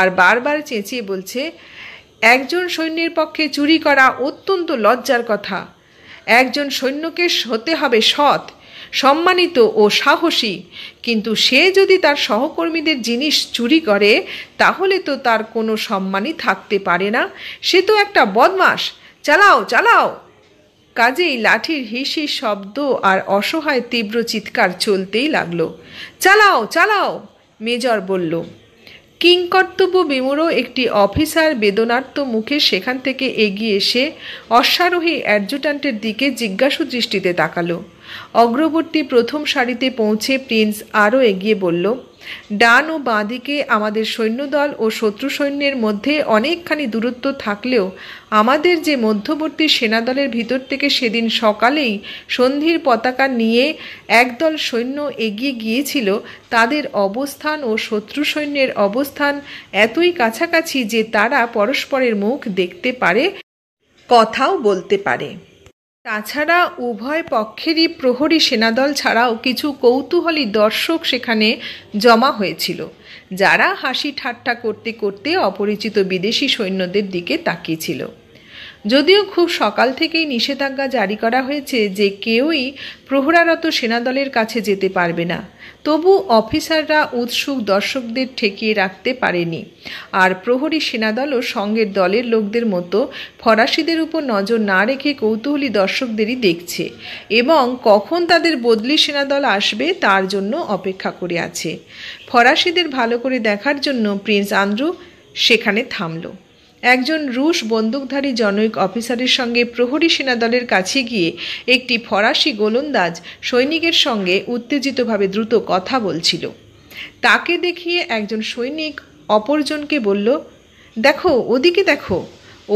[SPEAKER 1] আর বারবার চেঁচিয়ে বলছে একজন সৈন্যের পক্ষে চুরি করা অত্যন্ত লজ্জার কথা একজন সৈন্যকে হতে হবে সৎ সম্মানিত ও সাহসী কিন্তু সে যদি তার সহকর্মীদের জিনিস চুরি করে তাহলে তো তার কোনো সম্মানই থাকতে পারে না সে তো একটা বদমাস চালাও চালাও কাজেই লাঠির হিসি শব্দ আর অসহায় তীব্র চিৎকার চলতেই লাগলো চালাও চালাও মেজর বলল কিংকর্তব্য বিমূঢ় একটি অফিসার বেদনার্ত মুখে সেখান থেকে এগিয়ে এসে অশ্বারোহী অ্যাডজুটান্টের দিকে জিজ্ঞাসু দৃষ্টিতে তাকালো অগ্রবর্তী প্রথম সারিতে পৌঁছে প্রিন্স আরও এগিয়ে বলল ডান ও বাঁ দিকে আমাদের সৈন্যদল ও শত্রু সৈন্যের মধ্যে অনেকখানি দূরত্ব থাকলেও আমাদের যে মধ্যবর্তী সেনাদলের ভিতর থেকে সেদিন সকালেই সন্ধির পতাকা নিয়ে একদল সৈন্য এগিয়ে গিয়েছিল তাদের অবস্থান ও শত্রু সৈন্যের অবস্থান এতই কাছাকাছি যে তারা পরস্পরের মুখ দেখতে পারে কথাও বলতে পারে তাছাড়া উভয় পক্ষেরই প্রহরী সেনাদল ছাড়াও কিছু কৌতূহলী দর্শক সেখানে জমা হয়েছিল যারা হাসি ঠাট্টা করতে করতে অপরিচিত বিদেশি সৈন্যদের দিকে তাকিয়েছিল যদিও খুব সকাল থেকেই নিষেধাজ্ঞা জারি করা হয়েছে যে কেউই প্রহরারত সেনাদলের কাছে যেতে পারবে না তবু অফিসাররা উৎসুক দর্শকদের ঠেকিয়ে রাখতে পারেনি আর প্রহরী সেনাদলও সঙ্গের দলের লোকদের মতো ফরাসিদের উপর নজর না রেখে কৌতূহলী দর্শকদেরই দেখছে এবং কখন তাদের বদলি সেনাদল আসবে তার জন্য অপেক্ষা করে আছে ফরাসিদের ভালো করে দেখার জন্য প্রিন্স আন্দ্রু সেখানে থামলো একজন রুশ বন্দুকধারী জনৈক অফিসারের সঙ্গে প্রহরী সেনাদলের কাছে গিয়ে একটি ফরাসি গোলন্দাজ সৈনিকের সঙ্গে উত্তেজিতভাবে দ্রুত কথা বলছিল তাকে দেখিয়ে একজন সৈনিক অপরজনকে বলল দেখো ওদিকে দেখো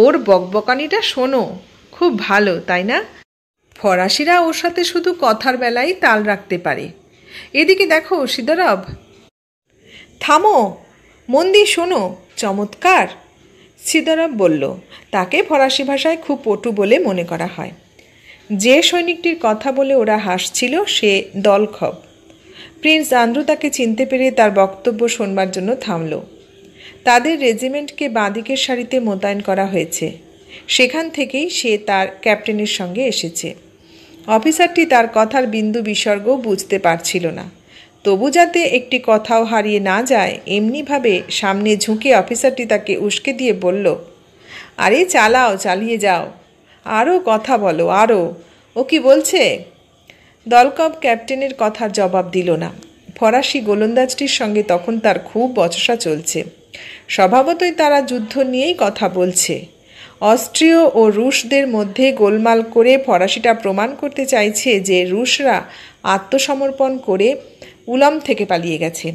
[SPEAKER 1] ওর বকবকানিটা শোনো খুব ভালো তাই না ফরাসিরা ওর সাথে শুধু কথার বেলায় তাল রাখতে পারে এদিকে দেখো সিদারব থামো মন্দি শোনো চমৎকার সিদারাম বলল তাকে ফরাসি ভাষায় খুব পটু বলে মনে করা হয় যে সৈনিকটির কথা বলে ওরা হাসছিল সে দলখব প্রিন্স আন্দ্রু তাকে চিনতে পেরে তার বক্তব্য শোনবার জন্য থামল তাদের রেজিমেন্টকে বাঁদিকের সারিতে মোতায়েন করা হয়েছে সেখান থেকেই সে তার ক্যাপ্টেনের সঙ্গে এসেছে অফিসারটি তার কথার বিন্দু বিসর্গ বুঝতে পারছিল না তবু যাতে একটি কথাও হারিয়ে না যায় এমনিভাবে সামনে ঝুঁকে অফিসারটি তাকে উস্কে দিয়ে বলল আরে চালাও চালিয়ে যাও আরও কথা বলো আরও ও কি বলছে দলকপ ক্যাপ্টেনের কথার জবাব দিল না ফরাসি গোলন্দাজটির সঙ্গে তখন তার খুব বচসা চলছে স্বভাবতই তারা যুদ্ধ নিয়েই কথা বলছে অস্ট্রীয় ও রুশদের মধ্যে গোলমাল করে ফরাসিটা প্রমাণ করতে চাইছে যে রুশরা আত্মসমর্পণ করে উলাম থেকে পালিয়ে গেছে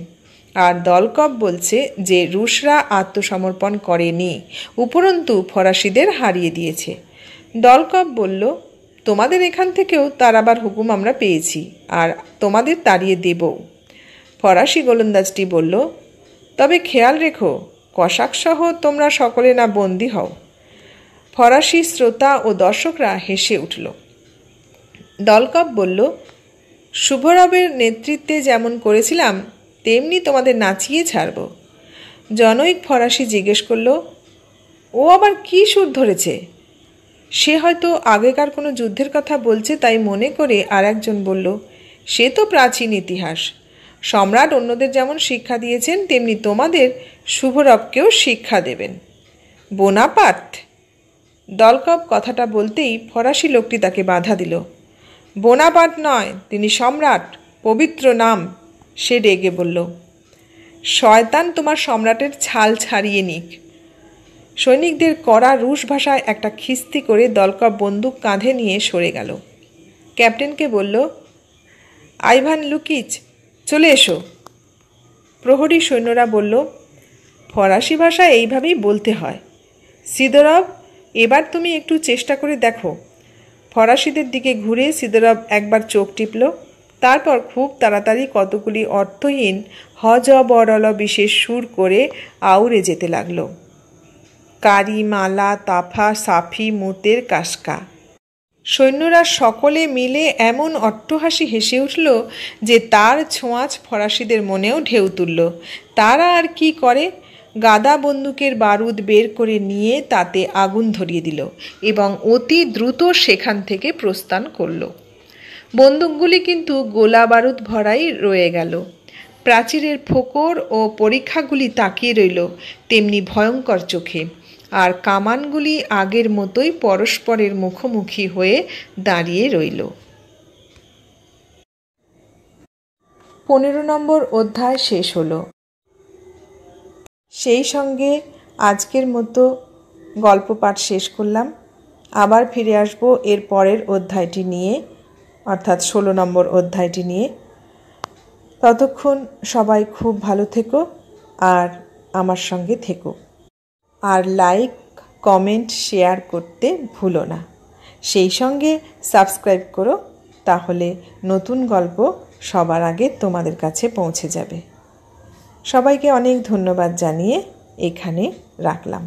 [SPEAKER 1] আর দলকপ বলছে যে রুশরা আত্মসমর্পণ করেনি উপরন্তু ফরাসিদের হারিয়ে দিয়েছে দলকপ বলল তোমাদের এখান থেকেও তার আবার হুকুম আমরা পেয়েছি আর তোমাদের তাড়িয়ে দেব ফরাসি গোলন্দাজটি বলল তবে খেয়াল রেখো কষাকসহ তোমরা সকলে না বন্দি হও ফরাসি শ্রোতা ও দর্শকরা হেসে উঠল দলকপ বলল শুভরবের নেতৃত্বে যেমন করেছিলাম তেমনি তোমাদের নাচিয়ে ছাড়ব জনৈক ফরাসি জিজ্ঞেস করল ও আবার কি সুর ধরেছে সে হয়তো আগেকার কোনো যুদ্ধের কথা বলছে তাই মনে করে আর একজন বলল সে তো প্রাচীন ইতিহাস সম্রাট অন্যদের যেমন শিক্ষা দিয়েছেন তেমনি তোমাদের শুভরবকেও শিক্ষা দেবেন বোনাপাত দলকপ কথাটা বলতেই ফরাসি লোকটি তাকে বাধা দিল বোনাপাট নয় তিনি সম্রাট পবিত্র নাম সে ডেকে বলল শয়তান তোমার সম্রাটের ছাল ছাড়িয়ে নিক সৈনিকদের কড়া রুশ ভাষায় একটা খিস্তি করে দলকা বন্দুক কাঁধে নিয়ে সরে গেল ক্যাপ্টেনকে বলল আইভান লুকিচ চলে এসো প্রহরী সৈন্যরা বলল ফরাসি ভাষা এইভাবেই বলতে হয় সিদরব এবার তুমি একটু চেষ্টা করে দেখো ফরাসিদের দিকে ঘুরে সিদরাব একবার চোখ টিপল তারপর খুব তাড়াতাড়ি কতগুলি অর্থহীন হজ বরল বিশেষ সুর করে আউরে যেতে লাগল কারি মালা তাফা সাফি মুতের কাসকা সৈন্যরা সকলে মিলে এমন অট্টহাসি হেসে উঠল যে তার ছোঁয়াচ ফরাসিদের মনেও ঢেউ তুলল তারা আর কি করে গাদা বন্দুকের বারুদ বের করে নিয়ে তাতে আগুন ধরিয়ে দিল এবং অতি দ্রুত সেখান থেকে প্রস্থান করল বন্দুকগুলি কিন্তু গোলা বারুদ ভরাই রয়ে গেল প্রাচীরের ফোকর ও পরীক্ষাগুলি তাকিয়ে রইল তেমনি ভয়ঙ্কর চোখে আর কামানগুলি আগের মতোই পরস্পরের মুখোমুখি হয়ে দাঁড়িয়ে রইল পনেরো নম্বর অধ্যায় শেষ হলো সেই সঙ্গে আজকের মতো গল্প পাঠ শেষ করলাম আবার ফিরে আসব এর পরের অধ্যায়টি নিয়ে অর্থাৎ ষোলো নম্বর অধ্যায়টি নিয়ে ততক্ষণ সবাই খুব ভালো থেকো আর আমার সঙ্গে থেকো আর লাইক কমেন্ট শেয়ার করতে ভুলো না সেই সঙ্গে সাবস্ক্রাইব করো তাহলে নতুন গল্প সবার আগে তোমাদের কাছে পৌঁছে যাবে সবাইকে অনেক ধন্যবাদ জানিয়ে এখানে রাখলাম